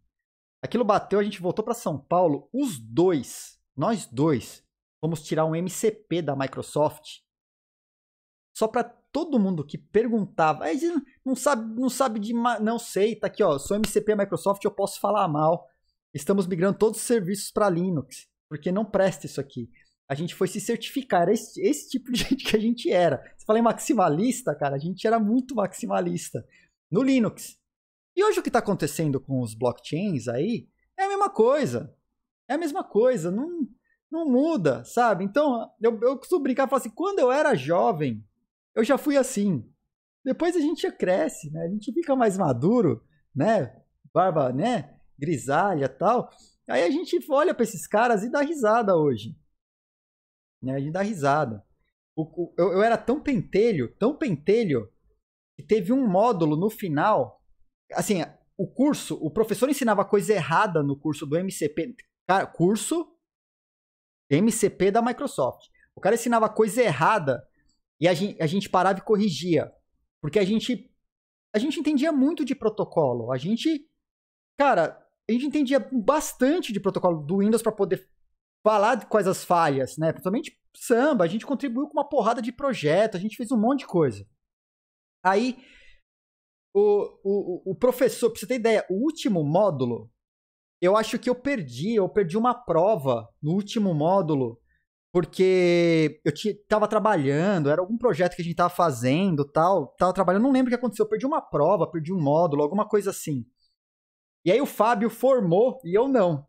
aquilo bateu, a gente voltou para São Paulo, os dois, nós dois, vamos tirar um MCP da Microsoft. Só para todo mundo que perguntava, ah, não sabe, não sabe de, não sei, tá aqui ó, sou MCP Microsoft, eu posso falar mal. Estamos migrando todos os serviços para Linux, porque não presta isso aqui. A gente foi se certificar, era esse, esse tipo de gente que a gente era. Você fala em maximalista, cara, a gente era muito maximalista no Linux. E hoje o que está acontecendo com os blockchains aí é a mesma coisa. É a mesma coisa. Não, não muda, sabe? Então, eu, eu costumo brincar e falar assim: quando eu era jovem, eu já fui assim. Depois a gente cresce, né? A gente fica mais maduro, né? Barba, né? Grisalha tal. Aí a gente olha para esses caras e dá risada hoje. Né? A gente dá risada. O, o, eu, eu era tão pentelho, tão pentelho, que teve um módulo no final. Assim, o curso, o professor ensinava coisa errada no curso do MCP. Cara, curso MCP da Microsoft. O cara ensinava coisa errada e a gente, a gente parava e corrigia. Porque a gente, a gente entendia muito de protocolo. A gente, cara, a gente entendia bastante de protocolo do Windows para poder falar de quais as falhas, né? Principalmente samba, a gente contribuiu com uma porrada de projeto, a gente fez um monte de coisa. Aí o, o, o professor, pra você ter ideia, o último módulo eu acho que eu perdi, eu perdi uma prova no último módulo, porque eu tava trabalhando, era algum projeto que a gente tava fazendo, tal, tava trabalhando, não lembro o que aconteceu, eu perdi uma prova, perdi um módulo, alguma coisa assim. E aí o Fábio formou e eu não.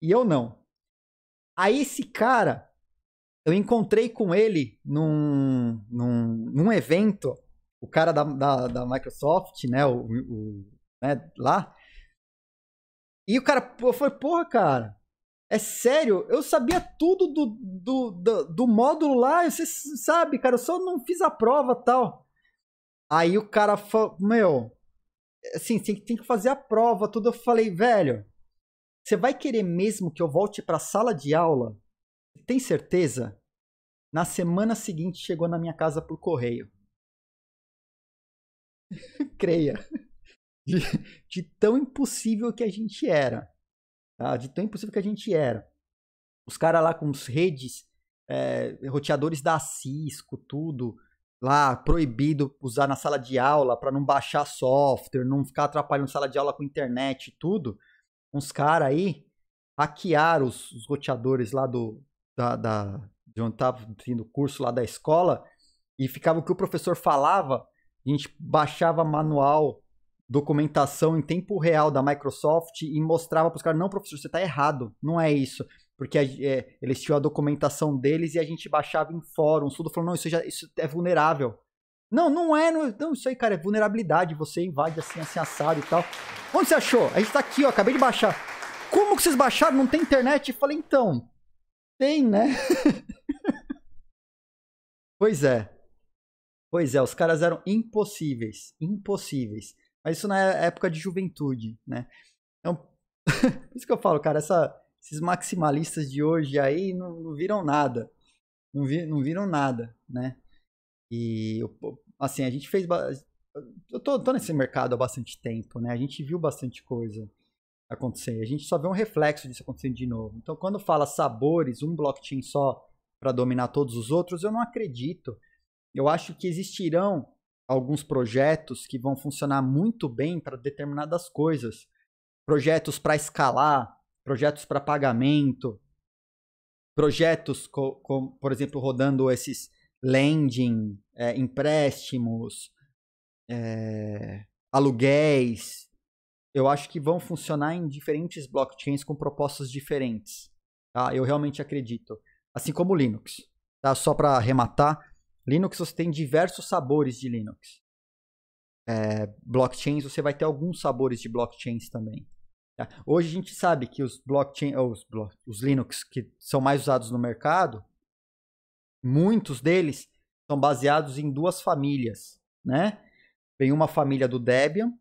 E eu não. Aí esse cara, eu encontrei com ele num, num, num evento, o cara da, da, da Microsoft, né, o, o né, lá, e o cara foi, porra, cara, é sério? Eu sabia tudo do, do, do, do módulo lá, você sabe, cara, eu só não fiz a prova tal. Aí o cara falou, meu, assim, tem, tem que fazer a prova, tudo. Eu falei, velho, você vai querer mesmo que eu volte para a sala de aula? Tem certeza? Na semana seguinte chegou na minha casa por correio. Creia de, de tão impossível que a gente era. Tá? De tão impossível que a gente era. Os caras lá com as redes, é, roteadores da Cisco, tudo lá proibido usar na sala de aula para não baixar software, não ficar atrapalhando sala de aula com internet e tudo. Uns caras aí hackearam os, os, roteadores lá do da, da de onde tava tendo o curso lá da escola e ficava o que o professor falava, a gente baixava manual documentação em tempo real da Microsoft e mostrava para os caras, não, professor, você está errado, não é isso. Porque é, eles tinham a documentação deles e a gente baixava em fóruns, tudo falando, não, isso, já, isso é vulnerável. Não, não é, não, é, não, isso aí, cara, é vulnerabilidade, você invade assim, assim, assado e tal. Onde você achou? A gente está aqui, ó, acabei de baixar. Como que vocês baixaram? Não tem internet? Eu falei, então, tem, né? pois é. Pois é, os caras eram impossíveis, impossíveis. Mas isso na época de juventude, né? Então, por isso que eu falo, cara, essa, esses maximalistas de hoje aí não, não viram nada. Não, vi, não, viram nada, né? E, assim, a gente fez... Eu tô, tô nesse mercado há bastante tempo, né? A gente viu bastante coisa acontecer. A gente só vê um reflexo disso acontecendo de novo. Então, quando fala sabores, um blockchain só para dominar todos os outros, eu não acredito. Eu acho que existirão alguns projetos que vão funcionar muito bem para determinadas coisas. Projetos para escalar, projetos para pagamento, projetos, com, por exemplo, rodando esses lending, é, empréstimos, é, aluguéis. Eu acho que vão funcionar em diferentes blockchains com propostas diferentes. Tá? Eu realmente acredito. Assim como o Linux. Tá? Só para arrematar, Linux você tem diversos sabores de Linux. É, blockchains você vai ter alguns sabores de blockchains também. Tá? Hoje a gente sabe que os blockchain, os, os Linux que são mais usados no mercado, muitos deles são baseados em duas famílias, né? Tem uma família do Debian,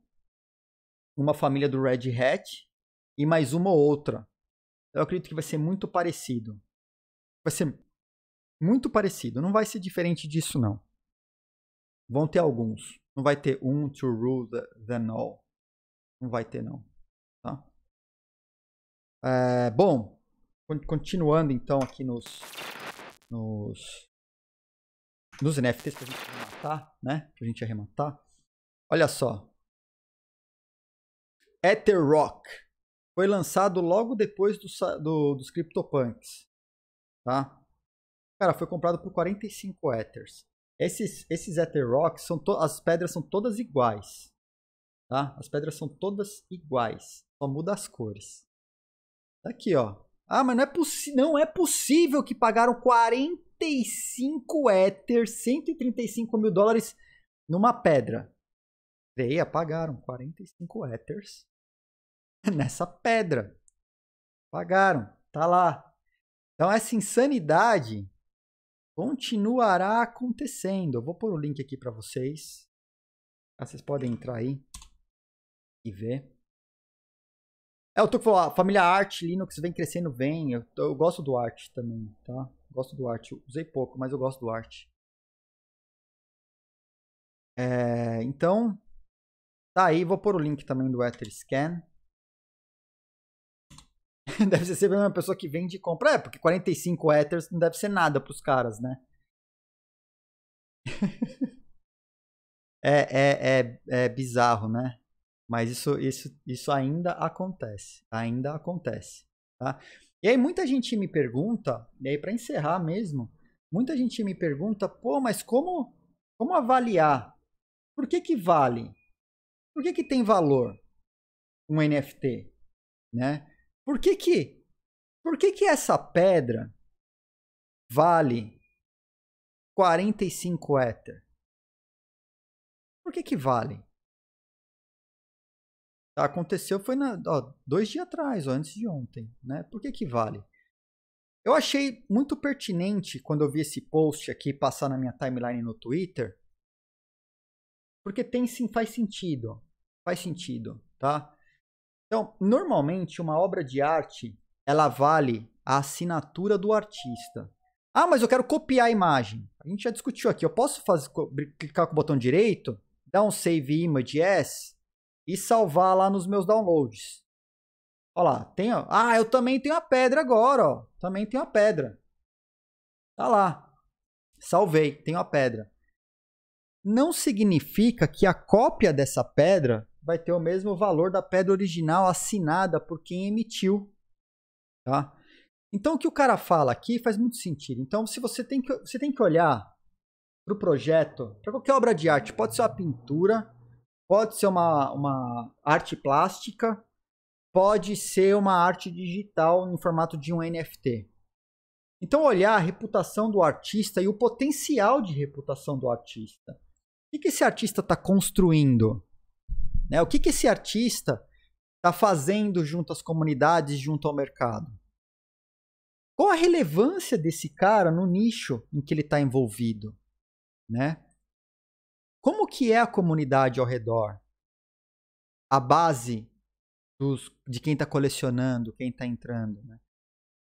uma família do Red Hat e mais uma ou outra. Eu acredito que vai ser muito parecido. Vai ser muito parecido. Não vai ser diferente disso, não. Vão ter alguns. Não vai ter um to rule than all. Não vai ter, não. Tá? É, bom, continuando então aqui nos, nos, nos NFTs para a gente arrematar, né? Pra gente arrematar. Olha só. Ether Rock foi lançado logo depois do, do, dos CryptoPunks, tá? Cara, foi comprado por 45 Ethers. Esses, esses Ether Rocks, são as pedras são todas iguais. Tá? As pedras são todas iguais. Só muda as cores. Tá aqui, ó. Ah, mas não é, não é possível que pagaram 45 Ether, 135 mil dólares numa pedra. Veia, pagaram 45 Ethers nessa pedra. Pagaram, tá lá. Então essa insanidade continuará acontecendo. Eu vou pôr o um link aqui para vocês. Ah, vocês podem entrar aí e ver. É, eu tô falou, a família Arte Linux vem crescendo bem. Eu, eu gosto do arte também, tá? Gosto do arte. usei pouco, mas eu gosto do arte. É, então, tá aí. Vou pôr o link também do Etherscan. deve ser sempre a mesma pessoa que vende e compra. É, porque 45 Ethers não deve ser nada pros caras, né? é, é, é, é bizarro, né? Mas isso, isso, isso ainda acontece. Ainda acontece. Tá? E aí muita gente me pergunta, e aí para encerrar mesmo, muita gente me pergunta, pô, mas como, como avaliar? Por que que vale? Por que que tem valor um NFT? Né? Por que que, por que, que essa pedra vale 45 éter? Por que que vale? Aconteceu foi na, ó, dois dias atrás, ó, antes de ontem, né? Por que que vale? Eu achei muito pertinente quando eu vi esse post aqui passar na minha timeline no Twitter, porque tem sim, faz sentido, faz sentido, tá? Então, normalmente uma obra de arte, ela vale a assinatura do artista. Ah, mas eu quero copiar a imagem. A gente já discutiu aqui. Eu posso fazer, clicar com o botão direito, dar um Save Image As e salvar lá nos meus downloads. Olha lá, tem, ó. Ah, eu também tenho a pedra agora, ó. Também tenho a pedra. Tá lá. Salvei, tenho a pedra. Não significa que a cópia dessa pedra vai ter o mesmo valor da pedra original assinada por quem emitiu. Tá? Então, o que o cara fala aqui faz muito sentido. Então, se você tem que, você tem que olhar para o projeto, para qualquer obra de arte, pode ser uma pintura, pode ser uma, uma arte plástica, pode ser uma arte digital em formato de um NFT. Então, olhar a reputação do artista e o potencial de reputação do artista. O que esse artista está construindo? Né? O que, que esse artista está fazendo junto às comunidades, junto ao mercado? Qual a relevância desse cara no nicho em que ele está envolvido? Né? Como que é a comunidade ao redor? A base dos, de quem está colecionando, quem está entrando. Né?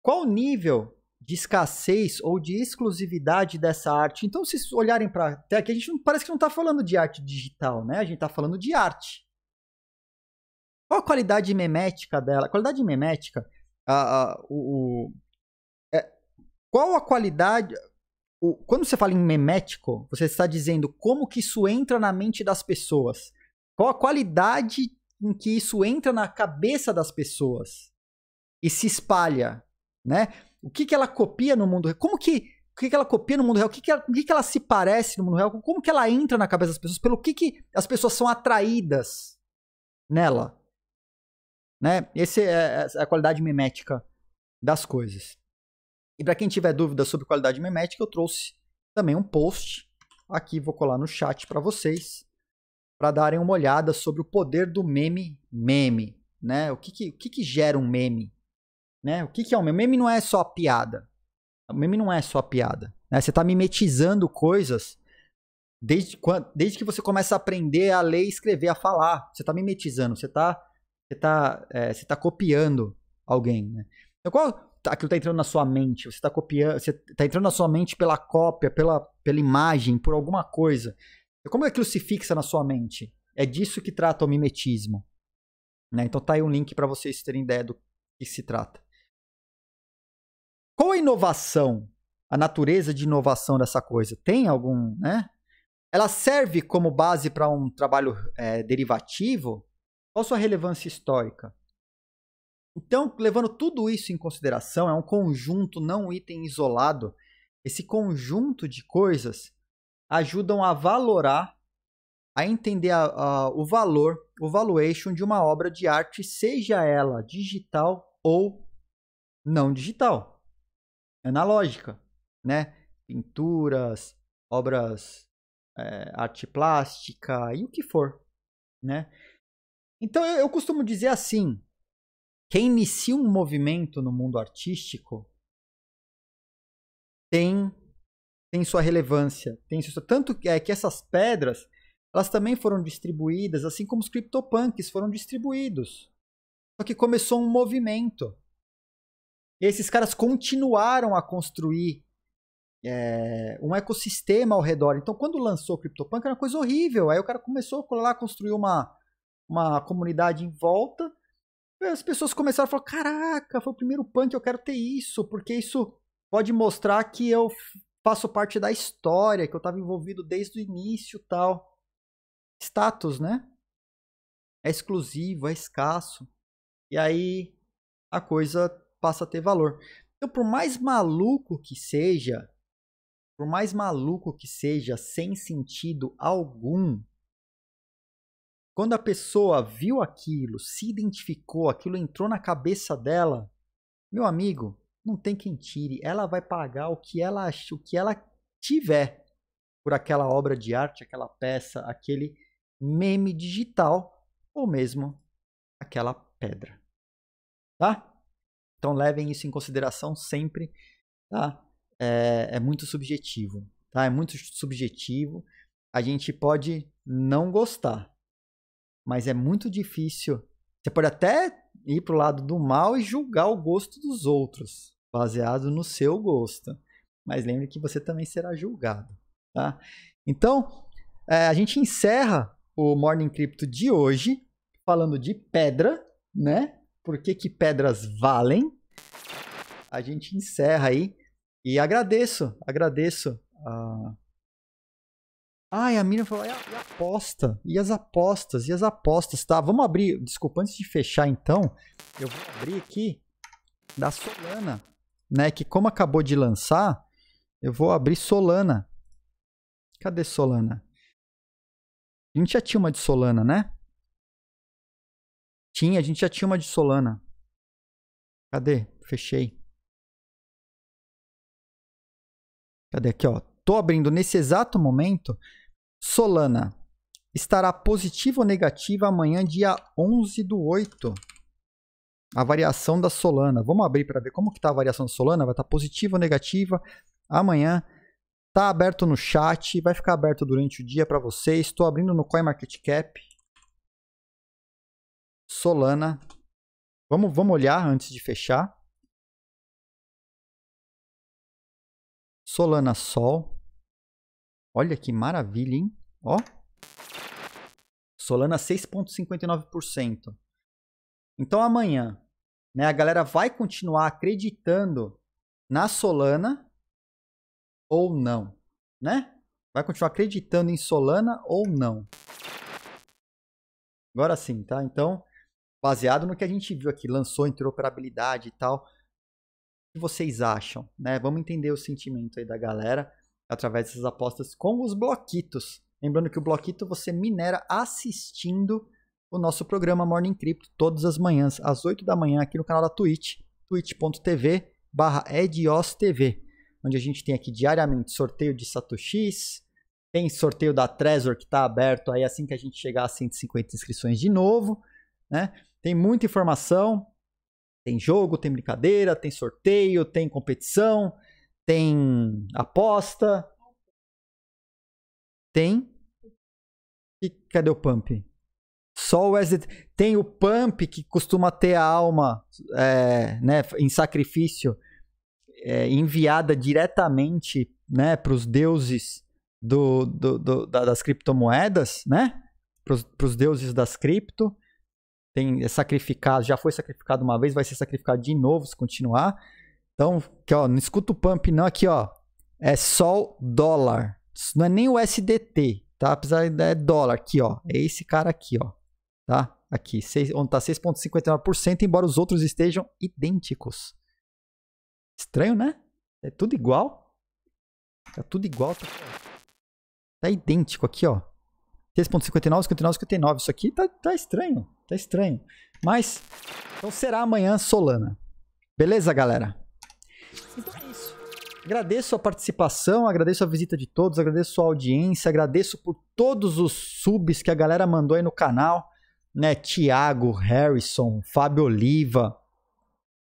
Qual o nível de escassez ou de exclusividade dessa arte. Então, se olharem para até aqui, a gente não, parece que não está falando de arte digital, né? A gente está falando de arte. Qual a qualidade memética dela? qualidade memética, a, a o, o é, qual a qualidade. O, quando você fala em memético, você está dizendo como que isso entra na mente das pessoas. Qual a qualidade em que isso entra na cabeça das pessoas e se espalha, né? O que, que ela copia no mundo real? Como que, o que, que ela copia no mundo real? O, que, que, ela, o que, que ela se parece no mundo real? Como que ela entra na cabeça das pessoas? Pelo que, que as pessoas são atraídas nela? Né? Essa é, é a qualidade mimética das coisas. E para quem tiver dúvida sobre qualidade mimética, eu trouxe também um post. Aqui vou colar no chat para vocês, para darem uma olhada sobre o poder do meme meme. Né? O, que, que, o que, que gera um meme? Né? O que, que é um meme? meme não é só piada. O meme não é só piada. Né? Você está mimetizando coisas desde, quando, desde que você começa a aprender a ler, escrever, a falar. Você está mimetizando, você está você está é, tá copiando alguém, né? Então, qual aquilo está entrando na sua mente? Você está copiando, você está entrando na sua mente pela cópia, pela, pela imagem, por alguma coisa. Então, como aquilo é se fixa na sua mente? É disso que trata o mimetismo. Né? Então tá aí um link para vocês terem ideia do que se trata. Qual a inovação? A natureza de inovação dessa coisa? Tem algum, né? Ela serve como base para um trabalho é, derivativo? Qual sua relevância histórica? Então, levando tudo isso em consideração, é um conjunto, não um item isolado. Esse conjunto de coisas ajudam a valorar, a entender a, a, o valor, o valuation de uma obra de arte, seja ela digital ou não digital, analógica, né? Pinturas, obras, é, arte plástica e o que for, né? Então eu, eu costumo dizer assim: quem inicia um movimento no mundo artístico tem tem sua relevância, tem sua... tanto que é que essas pedras elas também foram distribuídas, assim como os CryptoPunks foram distribuídos. Só que começou um movimento. E esses caras continuaram a construir é, um ecossistema ao redor. Então, quando lançou o CryptoPunk, era uma coisa horrível. Aí o cara começou a lá construir uma, uma comunidade em volta. As pessoas começaram a falar: caraca, foi o primeiro punk, eu quero ter isso, porque isso pode mostrar que eu faço parte da história, que eu estava envolvido desde o início tal. Status, né? É exclusivo, é escasso. E aí a coisa passa a ter valor. Então, por mais maluco que seja, por mais maluco que seja, sem sentido algum, quando a pessoa viu aquilo, se identificou, aquilo entrou na cabeça dela, meu amigo, não tem quem tire. Ela vai pagar o que ela acha, o que ela tiver por aquela obra de arte, aquela peça, aquele meme digital ou mesmo aquela pedra. Tá? Então levem isso em consideração sempre, tá? É, é muito subjetivo, tá? É muito subjetivo. A gente pode não gostar, mas é muito difícil. Você pode até ir pro lado do mal e julgar o gosto dos outros, baseado no seu gosto. Mas lembre que você também será julgado, tá? Então, é, a gente encerra o Morning Crypto de hoje falando de pedra, né? Por que, que pedras valem? A gente encerra aí e agradeço, agradeço a Ai, a mina falou, e a, e a aposta? E as apostas? E as apostas? Tá, vamos abrir. Desculpa, antes de fechar então, eu vou abrir aqui da Solana, né? Que como acabou de lançar, eu vou abrir Solana. Cadê Solana? A gente já tinha uma de Solana, né? Tinha, a gente já tinha uma de Solana. Cadê? Fechei. Cadê aqui, ó? estou abrindo nesse exato momento, Solana estará positiva ou negativa amanhã, dia 11 do 8. A variação da Solana. Vamos abrir para ver como que está a variação da Solana. Vai estar tá positiva ou negativa amanhã. Está aberto no chat, vai ficar aberto durante o dia para vocês. Estou abrindo no CoinMarketCap. Solana. Vamos, vamos olhar antes de fechar. Solana Sol. Olha que maravilha, hein? Ó. Solana 6.59%. Então amanhã, né, a galera vai continuar acreditando na Solana ou não, né? Vai continuar acreditando em Solana ou não. Agora sim, tá? Então, baseado no que a gente viu aqui, lançou interoperabilidade e tal, o que vocês acham, né? Vamos entender o sentimento aí da galera através dessas apostas com os bloquitos. Lembrando que o bloquito você minera assistindo o nosso programa Morning Crypto todas as manhãs, às 8 da manhã, aqui no canal da Twitch, twitch.tv barra ediostv, onde a gente tem aqui diariamente sorteio de satoshis, tem sorteio da Trezor que está aberto aí assim que a gente chegar a 150 inscrições de novo, né? Tem muita informação, tem jogo, tem brincadeira, tem sorteio, tem competição, tem aposta, tem. E cadê o pump? Só o Wesley. Tem o pump que costuma ter a alma é, né, em sacrifício é, enviada diretamente né, para os deuses do, do, do, das criptomoedas, né? Para os deuses das cripto. Tem é sacrificado, já foi sacrificado uma vez, vai ser sacrificado de novo se continuar. Então, aqui, ó, não escuta o pump não aqui, ó. É só dólar. Não é nem o SDT, tá? Apesar de é dólar aqui, ó. É esse cara aqui, ó. Tá? Aqui, 6, onde tá 6.59%, embora os outros estejam idênticos. Estranho, né? É tudo igual. Tá tudo igual. Tá, tá idêntico aqui, ó. 6.59, 59, 59. Isso aqui tá, tá estranho. Tá estranho. Mas, então será amanhã Solana. Beleza, galera? Então é isso. Agradeço a participação, agradeço a visita de todos, agradeço a audiência, agradeço por todos os subs que a galera mandou aí no canal, né? Tiago, Harrison, Fábio Oliva,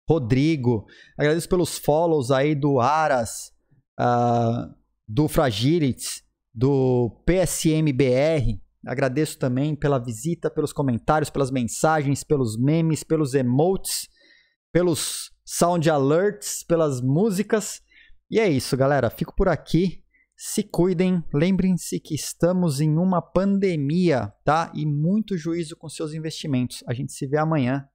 Rodrigo. Agradeço pelos follows aí do Aras, uh, do Fragilities, do PSMBR. Agradeço também pela visita, pelos comentários, pelas mensagens, pelos memes, pelos emotes, pelos sound alerts pelas músicas. E é isso, galera. Fico por aqui. Se cuidem, lembrem-se que estamos em uma pandemia, tá? E muito juízo com seus investimentos. A gente se vê amanhã.